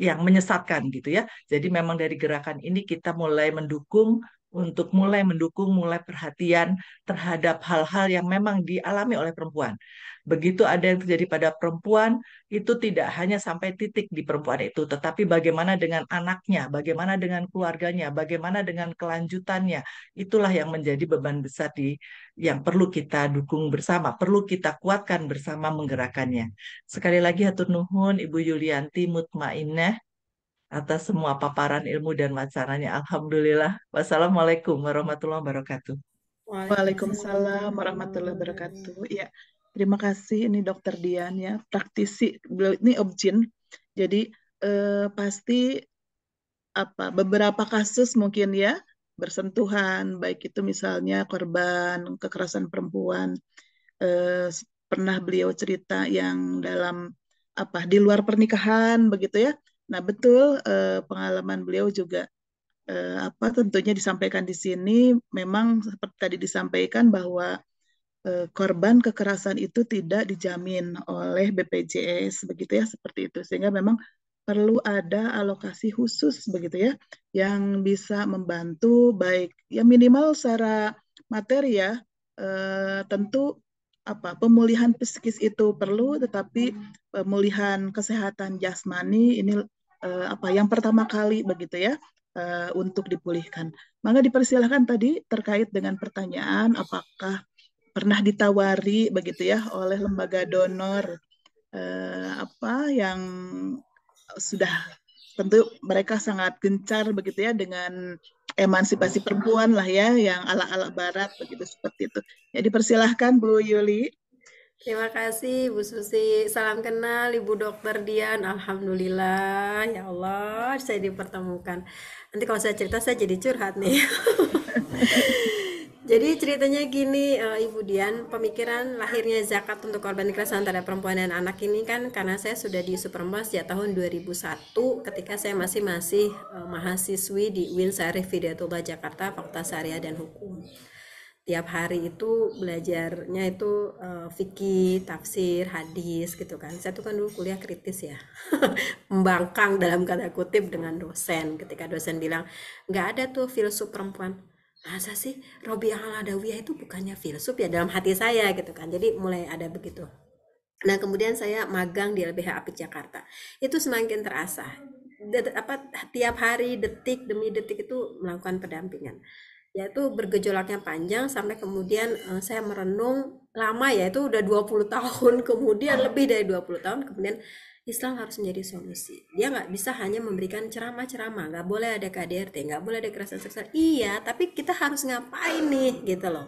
yang menyesatkan gitu ya. Jadi memang dari gerakan ini kita mulai mendukung untuk mulai mendukung, mulai perhatian terhadap hal-hal yang memang dialami oleh perempuan. Begitu ada yang terjadi pada perempuan, itu tidak hanya sampai titik di perempuan itu, tetapi bagaimana dengan anaknya, bagaimana dengan keluarganya, bagaimana dengan kelanjutannya. Itulah yang menjadi beban besar di yang perlu kita dukung bersama, perlu kita kuatkan bersama menggerakannya. Sekali lagi hatur nuhun Ibu Yulianti Mutmainah atas semua paparan ilmu dan wacananya. Alhamdulillah. Wassalamualaikum warahmatullahi wabarakatuh. Waalaikumsalam warahmatullahi wabarakatuh. Ya, terima kasih ini Dokter Dian ya, praktisi ini objin. Jadi eh, pasti apa beberapa kasus mungkin ya bersentuhan, baik itu misalnya korban kekerasan perempuan. Eh, pernah beliau cerita yang dalam apa di luar pernikahan begitu ya Nah, betul eh, pengalaman beliau juga eh, apa tentunya disampaikan di sini memang seperti tadi disampaikan bahwa eh, korban kekerasan itu tidak dijamin oleh BPJS begitu ya seperti itu sehingga memang perlu ada alokasi khusus begitu ya yang bisa membantu baik ya minimal secara materi ya eh, tentu apa pemulihan psikis itu perlu tetapi eh, pemulihan kesehatan jasmani ini uh, apa yang pertama kali begitu ya uh, untuk dipulihkan. Maka dipersilahkan tadi terkait dengan pertanyaan apakah pernah ditawari begitu ya oleh lembaga donor uh, apa yang sudah tentu mereka sangat gencar begitu ya dengan emansipasi perempuan lah ya yang ala-ala barat begitu seperti itu. Jadi ya, persilahkan Bu Yuli Terima kasih Bu Susi. Salam kenal Ibu Dokter Dian. Alhamdulillah ya Allah saya dipertemukan. Nanti kalau saya cerita saya jadi curhat nih. <laughs> Jadi ceritanya gini, eh, Ibu Dian, pemikiran lahirnya zakat untuk korban kekerasan terhadap perempuan dan anak ini kan karena saya sudah di Supermas sejak tahun 2001 ketika saya masih masih eh, mahasiswi di Winsarif Syarif Jakarta Fakultas Syariah dan Hukum tiap hari itu belajarnya itu uh, eh, fikih, tafsir, hadis gitu kan. Saya tuh kan dulu kuliah kritis ya. <laughs> Membangkang dalam kata kutip dengan dosen ketika dosen bilang, "Nggak ada tuh filsuf perempuan." Masa sih Robi Al-Adawiyah itu bukannya filsuf ya dalam hati saya gitu kan. Jadi mulai ada begitu. Nah, kemudian saya magang di LBH Apik Jakarta. Itu semakin terasa. apa tiap hari detik demi detik itu melakukan pendampingan yaitu bergejolaknya panjang sampai kemudian uh, saya merenung lama yaitu itu udah 20 tahun <laughs> kemudian lebih dari 20 tahun kemudian Islam harus menjadi solusi. Dia nggak bisa hanya memberikan ceramah-ceramah, nggak boleh ada KDRT, nggak boleh ada kekerasan seksual. Iya, tapi kita harus ngapain nih gitu loh?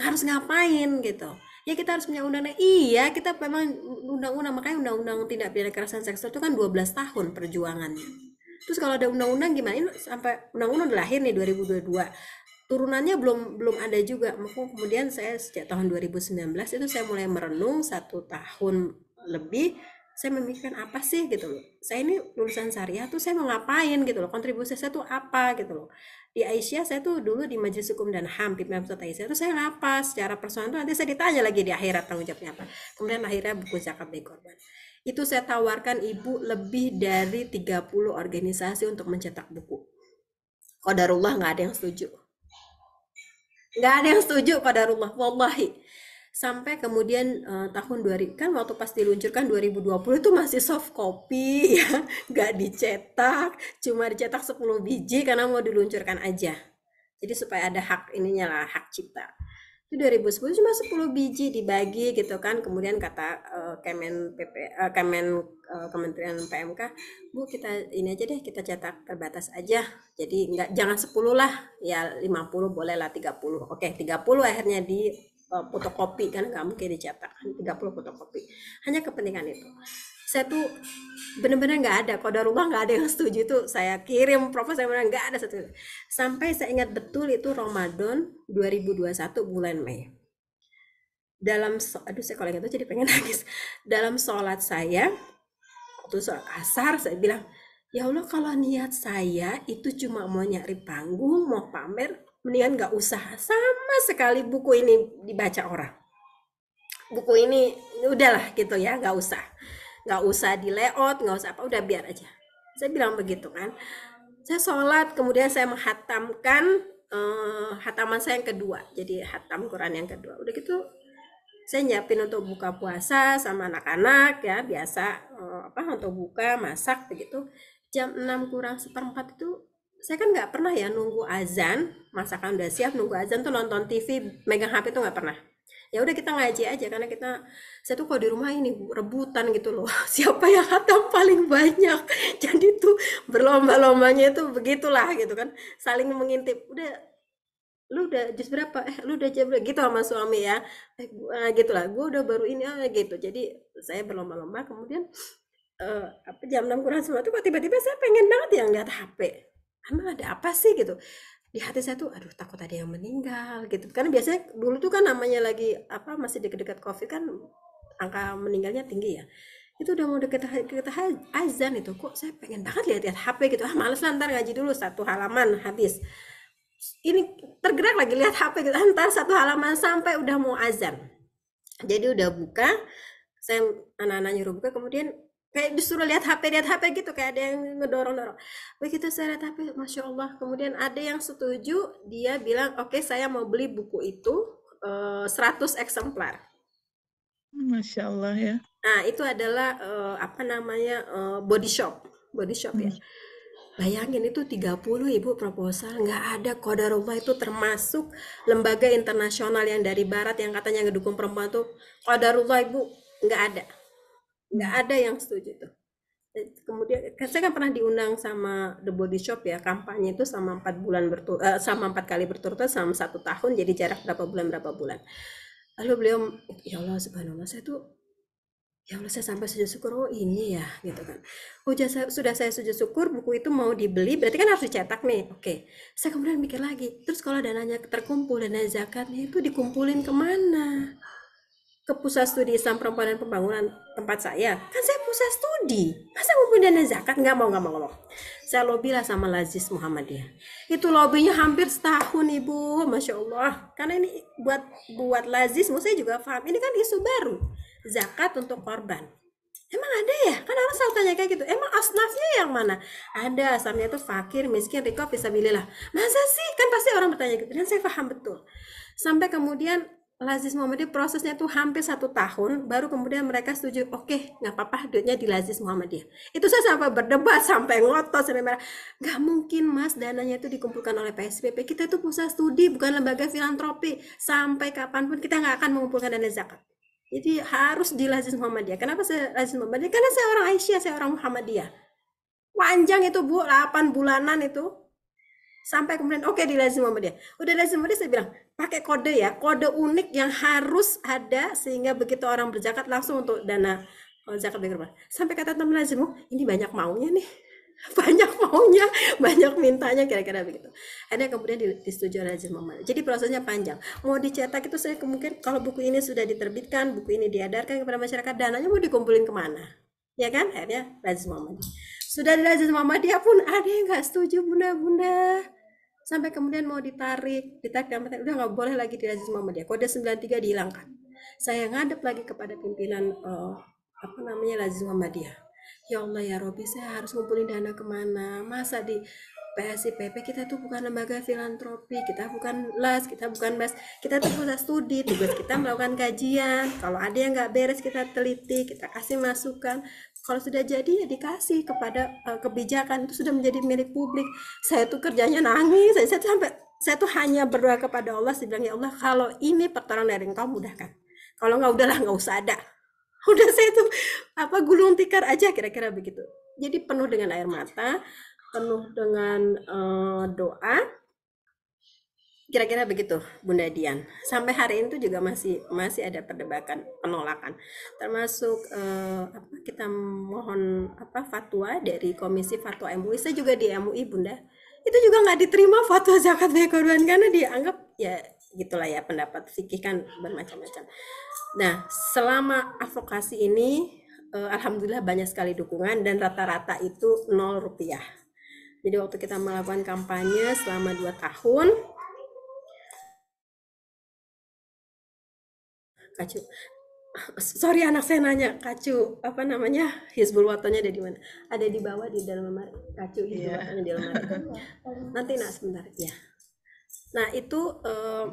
Harus ngapain gitu? Ya kita harus punya undang-undang. Iya, kita memang undang-undang makanya undang-undang tidak pidana kekerasan seksual itu kan 12 tahun perjuangannya. Terus kalau ada undang-undang gimana? Ini sampai undang-undang udah lahir nih 2022 turunannya belum belum ada juga maka kemudian saya sejak tahun 2019 itu saya mulai merenung satu tahun lebih saya memikirkan apa sih gitu loh saya ini lulusan syariah tuh saya mau ngapain gitu loh kontribusi saya tuh apa gitu loh di Aisyah saya tuh dulu di Majelis Hukum dan HAM di Pusat Aisyah tuh saya lapas secara personal tuh nanti saya ditanya lagi di akhirat tanggung jawabnya apa kemudian akhirnya buku zakat bayi korban itu saya tawarkan ibu lebih dari 30 organisasi untuk mencetak buku Kodarullah nggak ada yang setuju nggak ada yang setuju pada rumah wallahi sampai kemudian uh, tahun 2000 kan waktu pas diluncurkan 2020 itu masih soft copy <laughs> ya nggak dicetak cuma dicetak 10 biji karena mau diluncurkan aja jadi supaya ada hak ininya lah hak cipta itu 2010 cuma 10 biji dibagi gitu kan kemudian kata uh, Kemen PP uh, eh, Kemen uh, Kementerian PMK Bu kita ini aja deh kita cetak terbatas aja jadi nggak jangan 10 lah ya 50 boleh lah 30 oke 30 akhirnya di uh, fotokopi kan nggak mungkin dicetak 30 fotokopi hanya kepentingan itu saya tuh bener-bener nggak -bener ada rumah nggak ada yang setuju itu saya kirim profes saya benar nggak ada satu sampai saya ingat betul itu Ramadan 2021 bulan Mei dalam aduh saya kalau ingat itu jadi pengen <laughs> nangis dalam sholat saya waktu sholat asar saya bilang ya Allah kalau niat saya itu cuma mau nyari panggung mau pamer mendingan nggak usah sama sekali buku ini dibaca orang buku ini udahlah gitu ya nggak usah nggak usah di layout nggak usah apa udah biar aja saya bilang begitu kan saya sholat kemudian saya menghatamkan uh, hataman saya yang kedua jadi hatam Quran yang kedua udah gitu saya nyiapin untuk buka puasa sama anak-anak ya biasa uh, apa untuk buka masak begitu jam 6 kurang seperempat itu saya kan nggak pernah ya nunggu azan masakan udah siap nunggu azan tuh nonton TV megang HP tuh nggak pernah ya udah kita ngaji aja karena kita saya tuh kalau di rumah ini rebutan gitu loh <laughs> siapa yang hatam paling banyak <laughs> jadi tuh berlomba-lombanya itu begitulah gitu kan saling mengintip udah lu udah jus berapa eh lu udah jam gitu sama suami ya eh, gua, ah, gitu lah gue udah baru ini eh, gitu jadi saya berlomba-lomba kemudian eh, apa jam enam kurang semua tuh kok tiba-tiba saya pengen banget yang lihat HP emang ada apa sih gitu di hati saya tuh aduh takut ada yang meninggal gitu karena biasanya dulu tuh kan namanya lagi apa masih dekat-dekat covid kan angka meninggalnya tinggi ya itu udah mau deket deket azan itu kok saya pengen banget lihat-lihat HP gitu ah males lah ntar ngaji dulu satu halaman habis ini tergerak lagi lihat HP gitu ah, ntar satu halaman sampai udah mau azan jadi udah buka saya anak-anak nyuruh buka kemudian kayak disuruh lihat HP lihat HP gitu kayak ada yang ngedorong dorong begitu saya lihat HP masya Allah kemudian ada yang setuju dia bilang oke okay, saya mau beli buku itu 100 eh, eksemplar masya Allah ya nah itu adalah eh, apa namanya eh, body shop body shop ya hmm. Bayangin itu 30 ibu proposal, nggak ada koda rumah itu termasuk lembaga internasional yang dari barat yang katanya ngedukung perempuan tuh koda rumah ibu nggak ada nggak hmm. ada yang setuju tuh e, kemudian kan saya kan pernah diundang sama The Body Shop ya kampanye itu sama empat bulan bertur uh, e, sama empat kali berturut-turut sama satu tahun jadi jarak berapa bulan berapa bulan lalu beliau ya Allah subhanallah saya tuh ya Allah saya sampai sujud syukur oh ini ya gitu kan oh jasa, sudah saya sujud syukur buku itu mau dibeli berarti kan harus dicetak nih oke saya kemudian mikir lagi terus kalau dananya terkumpul dana zakatnya itu dikumpulin kemana ke pusat studi Islam Perempuan dan Pembangunan tempat saya kan saya pusat studi masa ngumpulin dana zakat nggak mau nggak mau nggak saya lobby lah sama Lazis Muhammadiyah itu lobbynya hampir setahun ibu masya Allah karena ini buat buat Lazis saya juga paham ini kan isu baru zakat untuk korban Emang ada ya? Kan orang selalu tanya kayak gitu. Emang asnafnya yang mana? Ada asnafnya itu fakir, miskin, rikoh, bisa lah. Masa sih? Kan pasti orang bertanya gitu. Dan saya paham betul. Sampai kemudian Lazis Muhammadiyah prosesnya tuh hampir satu tahun baru kemudian mereka setuju oke okay, nggak apa-apa duitnya di Lazis Muhammadiyah itu saya sampai berdebat <laughs> sampai ngotot sampai merah nggak mungkin mas dananya itu dikumpulkan oleh PSPP kita itu pusat studi bukan lembaga filantropi sampai kapanpun kita nggak akan mengumpulkan dana zakat jadi harus di Lazis Muhammadiyah kenapa saya Lazis Muhammadiyah karena saya orang Aisyah saya orang Muhammadiyah panjang itu bu 8 bulanan itu sampai kemudian oke okay, di lazim dia Udah lazim dia saya bilang pakai kode ya, kode unik yang harus ada sehingga begitu orang berzakat langsung untuk dana eh, zakat dari Sampai kata teman lazim ini banyak maunya nih. <laughs> Banyak maunya, banyak mintanya kira-kira begitu. Ada kemudian disetujui oleh Lazim Muhammad. Jadi prosesnya panjang. Mau dicetak itu saya kemungkinan kalau buku ini sudah diterbitkan, buku ini diadarkan kepada masyarakat, dananya mau dikumpulin kemana? Ya kan? Akhirnya Lazim Muhammad. Sudah di Lazim Muhammad dia pun ada yang nggak setuju bunda-bunda sampai kemudian mau ditarik, ditarik dan udah nggak boleh lagi di sama dia. Kode 93 dihilangkan. Saya ngadep lagi kepada pimpinan uh, apa namanya lazim Muhammadiyah. Ya Allah ya Robi, saya harus ngumpulin dana kemana? Masa di PSIPP kita tuh bukan lembaga filantropi, kita bukan les, kita bukan bas, kita tuh pusat studi, tugas kita melakukan kajian. Kalau ada yang nggak beres kita teliti, kita kasih masukan. Kalau sudah jadi ya dikasih kepada uh, kebijakan itu sudah menjadi milik publik. Saya tuh kerjanya nangis, saya, saya tuh sampai saya tuh hanya berdoa kepada Allah, saya bilang ya Allah kalau ini pertolongan dari Engkau mudahkan. Kalau nggak udahlah nggak usah ada. <laughs> Udah saya tuh apa gulung tikar aja kira-kira begitu. Jadi penuh dengan air mata, penuh dengan uh, doa. Kira-kira begitu, Bunda Dian. Sampai hari ini tuh juga masih masih ada perdebatan, penolakan. Termasuk uh, apa kita mohon apa fatwa dari Komisi Fatwa MUI, saya juga di MUI, Bunda. Itu juga nggak diterima fatwa zakat baik korban karena dianggap ya gitulah ya pendapat fikih kan bermacam-macam. Nah, selama advokasi ini eh, alhamdulillah banyak sekali dukungan dan rata-rata itu nol rupiah jadi waktu kita melakukan kampanye selama 2 tahun, kacu sorry anak saya nanya kacu apa namanya Hizbul Watonnya ada di mana ada di bawah di dalam lemari kacu Hizbul yeah. Watonnya di lemari nanti nak sebentar ya nah itu eh,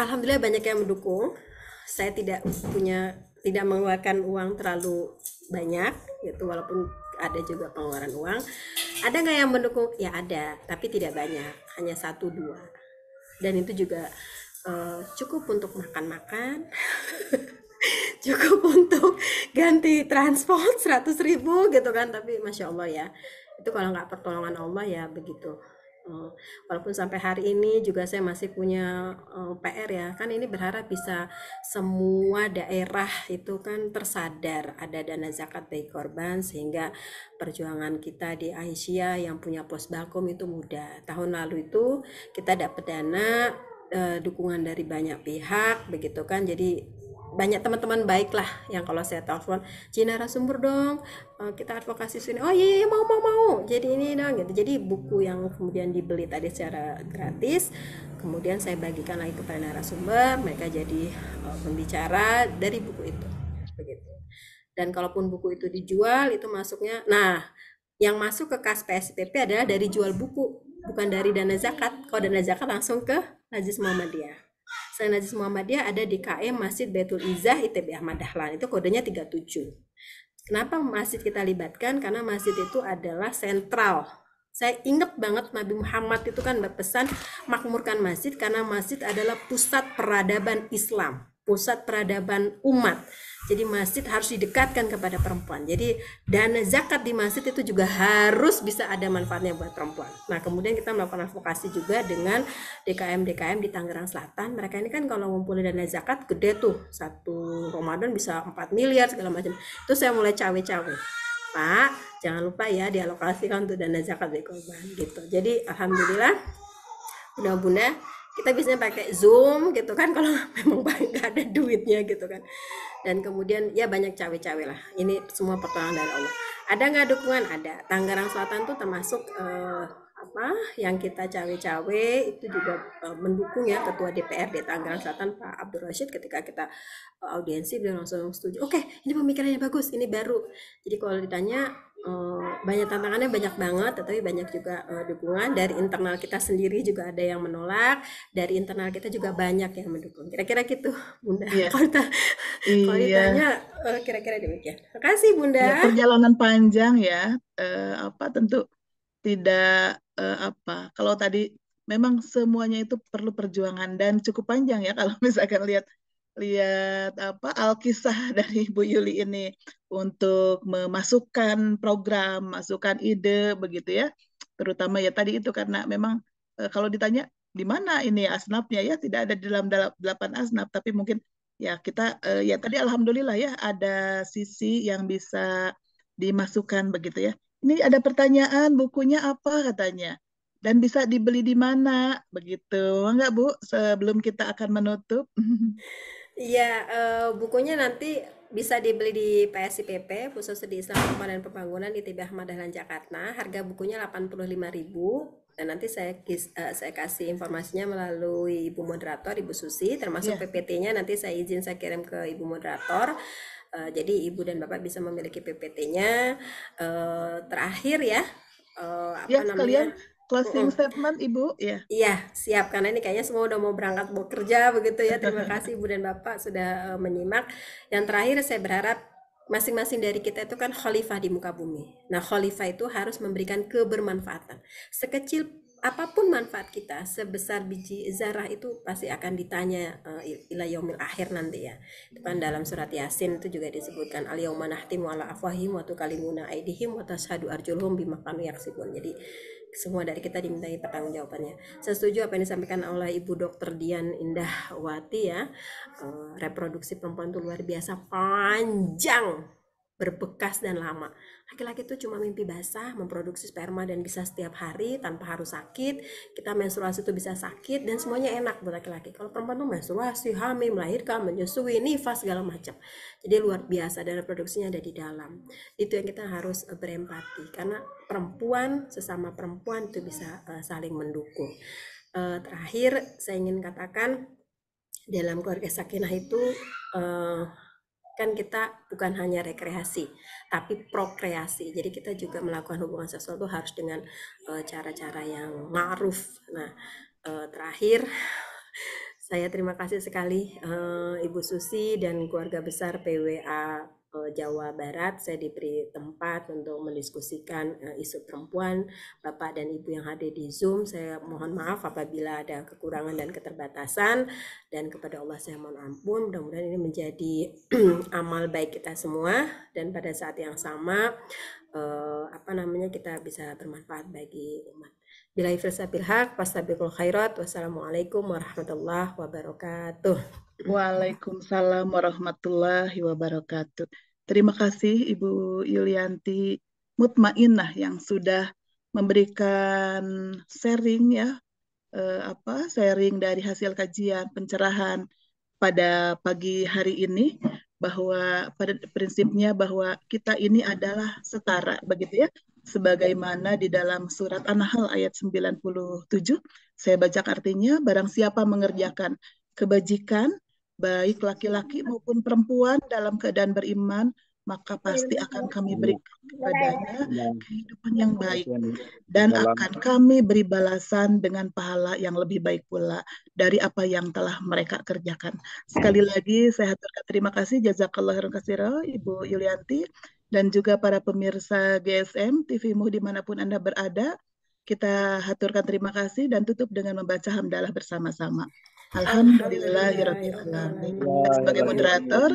alhamdulillah banyak yang mendukung saya tidak punya tidak mengeluarkan uang terlalu banyak gitu walaupun ada juga pengeluaran uang ada nggak yang mendukung ya ada tapi tidak banyak hanya satu dua dan itu juga uh, cukup untuk makan-makan <laughs> cukup untuk ganti transport <laughs> seratus ribu gitu kan tapi masya Allah ya itu kalau nggak pertolongan Allah ya begitu Oh, walaupun sampai hari ini juga saya masih punya eh, PR ya kan ini berharap bisa semua daerah itu kan tersadar ada dana zakat bagi korban sehingga perjuangan kita di Aisyah yang punya pos balkom itu mudah tahun lalu itu kita dapat dana eh, dukungan dari banyak pihak begitu kan jadi banyak teman-teman baik lah yang kalau saya telepon Cina Rasumber dong eh, kita advokasi sini oh iya iya mau mau mau jadi ini dong gitu jadi buku yang kemudian dibeli tadi secara gratis kemudian saya bagikan lagi kepada narasumber mereka jadi eh, pembicara dari buku itu begitu dan kalaupun buku itu dijual itu masuknya nah yang masuk ke kas PSPP adalah dari jual buku bukan dari dana zakat kalau dana zakat langsung ke Najis Muhammadiyah Selain Najis Muhammadiyah ada di KM Masjid Betul Izzah ITB Ahmad Dahlan. Itu kodenya 37. Kenapa masjid kita libatkan? Karena masjid itu adalah sentral. Saya ingat banget Nabi Muhammad itu kan berpesan makmurkan masjid karena masjid adalah pusat peradaban Islam, pusat peradaban umat. Jadi masjid harus didekatkan kepada perempuan. Jadi dana zakat di masjid itu juga harus bisa ada manfaatnya buat perempuan. Nah kemudian kita melakukan advokasi juga dengan DKM DKM di Tangerang Selatan. Mereka ini kan kalau ngumpulin dana zakat gede tuh satu Ramadan bisa 4 miliar segala macam. Terus saya mulai cawe-cawe. Pak, jangan lupa ya dialokasikan untuk dana zakat dari korban gitu. Jadi alhamdulillah mudah bunda kita biasanya pakai zoom gitu kan kalau <laughs> memang nggak ada duitnya gitu kan dan kemudian ya banyak cawe-cawe lah ini semua pertolongan dari Allah ada nggak dukungan ada Tangerang Selatan tuh termasuk uh, apa yang kita cawe-cawe itu juga uh, mendukung ya ketua DPRD Tangerang Selatan Pak Abdul Rashid ketika kita uh, audiensi beliau langsung setuju oke okay, ini pemikirannya bagus ini baru jadi kalau ditanya uh, banyak tantangannya banyak banget tetapi banyak juga uh, dukungan dari internal kita sendiri juga ada yang menolak dari internal kita juga banyak yang mendukung kira-kira gitu Bunda yeah. kalau, yeah. ditanya uh, kira-kira demikian terima kasih Bunda ya, perjalanan panjang ya uh, apa tentu tidak uh, apa kalau tadi memang semuanya itu perlu perjuangan dan cukup panjang ya kalau <laughs> misalkan lihat lihat apa alkisah <laughs> dari Bu Yuli ini untuk memasukkan program, masukkan ide begitu ya. Terutama ya tadi itu karena memang e, kalau ditanya di mana ini asnapnya ya tidak ada di dalam delapan asnap tapi mungkin ya kita e, ya tadi alhamdulillah ya ada sisi yang bisa dimasukkan begitu ya ini ada pertanyaan bukunya apa katanya dan bisa dibeli di mana begitu enggak Bu sebelum kita akan menutup <laughs> Iya uh, bukunya nanti bisa dibeli di PSIPP khusus di Islam Pemadaan Pembangunan di TB Ahmad Dahlan Jakarta harga bukunya 85.000 dan nanti saya uh, saya kasih informasinya melalui Ibu moderator Ibu Susi termasuk yeah. PPT-nya nanti saya izin saya kirim ke Ibu moderator Eh, jadi ibu dan bapak bisa memiliki PPT-nya. Uh, eh, terakhir ya, uh, apa ya, namanya? closing statement Ibu ya. Yeah. Iya, siap karena ini kayaknya semua udah mau berangkat bekerja begitu ya. Terima <laughs> kasih Ibu dan Bapak sudah uh, menyimak. Yang terakhir saya berharap masing-masing dari kita itu kan khalifah di muka bumi. Nah, khalifah itu harus memberikan kebermanfaatan. Sekecil apapun manfaat kita sebesar biji zarah itu pasti akan ditanya uh, ila yaumil akhir nanti ya depan dalam surat yasin itu juga disebutkan al yauma nahtimu ala afwahim wa tukalimuna aidihim wa tashhadu arjuluhum bima kanu yaksibun jadi semua dari kita dimintai pertanggungjawabannya. Saya setuju apa yang disampaikan oleh Ibu Dokter Dian indah wati ya. Uh, reproduksi perempuan itu luar biasa panjang, berbekas dan lama. Laki-laki itu cuma mimpi basah, memproduksi sperma dan bisa setiap hari tanpa harus sakit. Kita menstruasi itu bisa sakit dan semuanya enak buat laki-laki. Kalau perempuan tuh menstruasi, hamil, melahirkan, menyusui, nifas segala macam. Jadi luar biasa dan reproduksinya ada di dalam. Itu yang kita harus eh, berempati karena perempuan sesama perempuan itu bisa uh, saling mendukung. Uh, terakhir saya ingin katakan dalam keluarga sakinah itu uh, kan kita bukan hanya rekreasi tapi prokreasi jadi kita juga melakukan hubungan seksual itu harus dengan eh, cara-cara uh, yang maruf nah uh, terakhir <laughs> saya terima kasih sekali uh, Ibu Susi dan keluarga besar PWA Eh, Jawa Barat, saya diberi tempat untuk mendiskusikan eh, isu perempuan. Bapak dan Ibu yang hadir di Zoom, saya mohon maaf apabila ada kekurangan dan keterbatasan. Dan kepada Allah saya mohon ampun. Mudah-mudahan ini menjadi <clears throat> amal baik kita semua. Dan pada saat yang sama, eh, apa namanya kita bisa bermanfaat bagi umat. Bila ifrasa bilhaq, khairat. Wassalamualaikum warahmatullahi wabarakatuh. Waalaikumsalam warahmatullahi wabarakatuh. Terima kasih Ibu Yulianti Mutmainah yang sudah memberikan sharing ya eh, apa sharing dari hasil kajian pencerahan pada pagi hari ini bahwa pada prinsipnya bahwa kita ini adalah setara begitu ya sebagaimana di dalam surat An-Nahl ayat 97 saya baca artinya barang siapa mengerjakan kebajikan baik laki-laki maupun perempuan dalam keadaan beriman, maka pasti akan kami berikan kepadanya kehidupan yang baik dan akan kami beri balasan dengan pahala yang lebih baik pula dari apa yang telah mereka kerjakan. Sekali lagi saya haturkan terima kasih jazakallah khairan Ibu Yulianti dan juga para pemirsa GSM TVmu dimanapun Anda berada. Kita haturkan terima kasih dan tutup dengan membaca hamdalah bersama-sama. Alhamdulillahirrahmanirrahim. Ya ya, ya, sebagai moderator,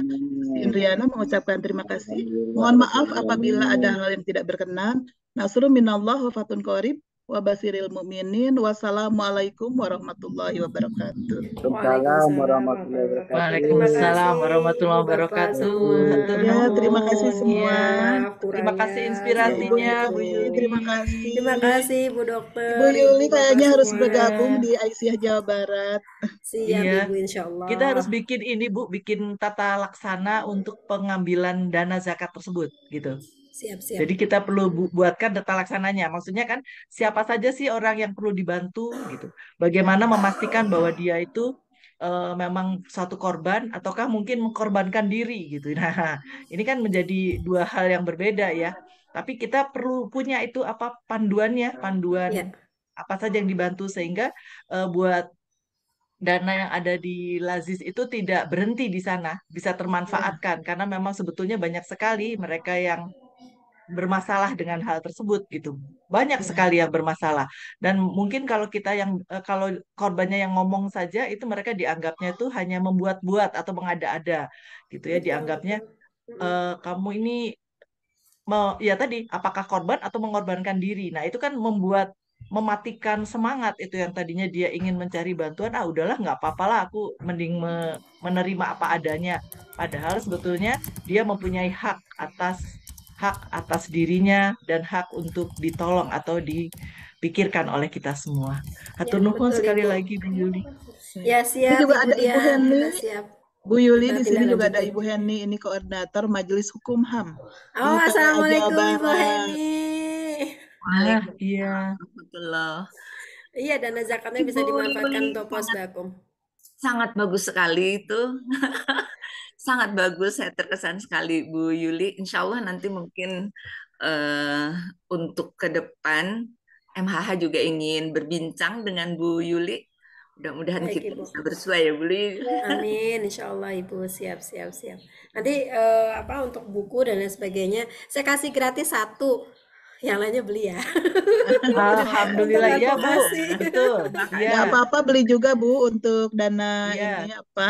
Indriana mengucapkan terima kasih. Mohon maaf apabila ada hal yang tidak berkenan. Nasrul minallah wa fatun qorib wabasiril mu'minin. Wassalamualaikum warahmatullahi wabarakatuh. Waalaikumsalam warahmatullahi wabarakatuh. Waalaikumsalam warahmatullahi wabarakatuh. Ya, terima kasih semua. Ya, terima kasih inspirasinya Bu Yuli. Terima kasih. Terima kasih Bu Dokter. Bu Yuli kayaknya harus bergabung di Aisyah Jawa Barat. Siap ya. Ibu insya Allah. Kita harus bikin ini Bu, bikin tata laksana untuk pengambilan dana zakat tersebut gitu. Siap, siap. Jadi kita perlu bu buatkan data laksananya. Maksudnya kan siapa saja sih orang yang perlu dibantu gitu. Bagaimana memastikan bahwa dia itu uh, memang satu korban ataukah mungkin mengkorbankan diri gitu. <laughs> Nah, ini kan menjadi dua hal yang berbeda ya. Tapi kita perlu punya itu apa panduannya, panduan ya. apa saja yang dibantu sehingga uh, buat dana yang ada di Lazis itu tidak berhenti di sana, bisa termanfaatkan ya. karena memang sebetulnya banyak sekali mereka yang bermasalah dengan hal tersebut gitu. Banyak hmm. sekali yang bermasalah dan mungkin kalau kita yang eh, kalau korbannya yang ngomong saja itu mereka dianggapnya itu hanya membuat-buat atau mengada-ada gitu ya dianggapnya e, kamu ini mau ya tadi apakah korban atau mengorbankan diri. Nah, itu kan membuat mematikan semangat itu yang tadinya dia ingin mencari bantuan ah udahlah nggak apa-apalah aku mending me menerima apa adanya padahal sebetulnya dia mempunyai hak atas hak atas dirinya dan hak untuk ditolong atau dipikirkan oleh kita semua. Hatur ya, nuhun sekali itu. lagi Bu Yuli. Ya siap. Ini juga ada Ibu Henny. Bu Yuli di sini juga ada Ibu Henny ini koordinator Majelis Hukum HAM. Oh, Assalamualaikum Ibu Henny. Waalaikumsalam. Ah, iya. Iya, dana zakatnya bisa dimanfaatkan untuk pos sangat bagus sekali itu. <laughs> sangat bagus saya terkesan sekali Bu Yuli Insya Allah nanti mungkin uh, untuk ke depan MHH juga ingin berbincang dengan Bu Yuli mudah-mudahan kita Ibu. bisa bersua ya Bu Yuli Amin Insya Allah Ibu siap siap siap nanti uh, apa untuk buku dan lain sebagainya saya kasih gratis satu yang lainnya beli ya. Alhamdulillah ya Bu. Betul. Ya. Iya. Gak apa-apa beli juga Bu untuk dana ya. ini apa.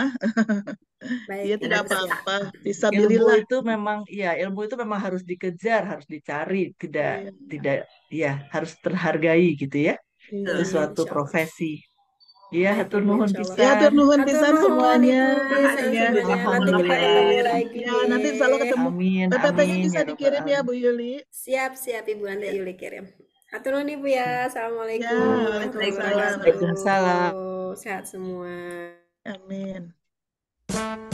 Iya tidak apa-apa. Bisa belilah. Ilmu itu memang ya ilmu itu memang harus dikejar, harus dicari, tidak ya. tidak ya harus terhargai gitu ya. ya. suatu profesi. Iya, hatur nuhun pisan. Iya, hatur nuhun pisan semuanya. Ya, alhamdulillah. Ya, nanti selalu ketemu. Amin. PPT-nya ya bisa dikirim ya, Bu Yuli. Siap, siap Ibu Anda ya. Yuli kirim. Hatur nuhun Ibu ya. ya Assalamualaikum. Waalaikumsalam. Sehat semua. Amin.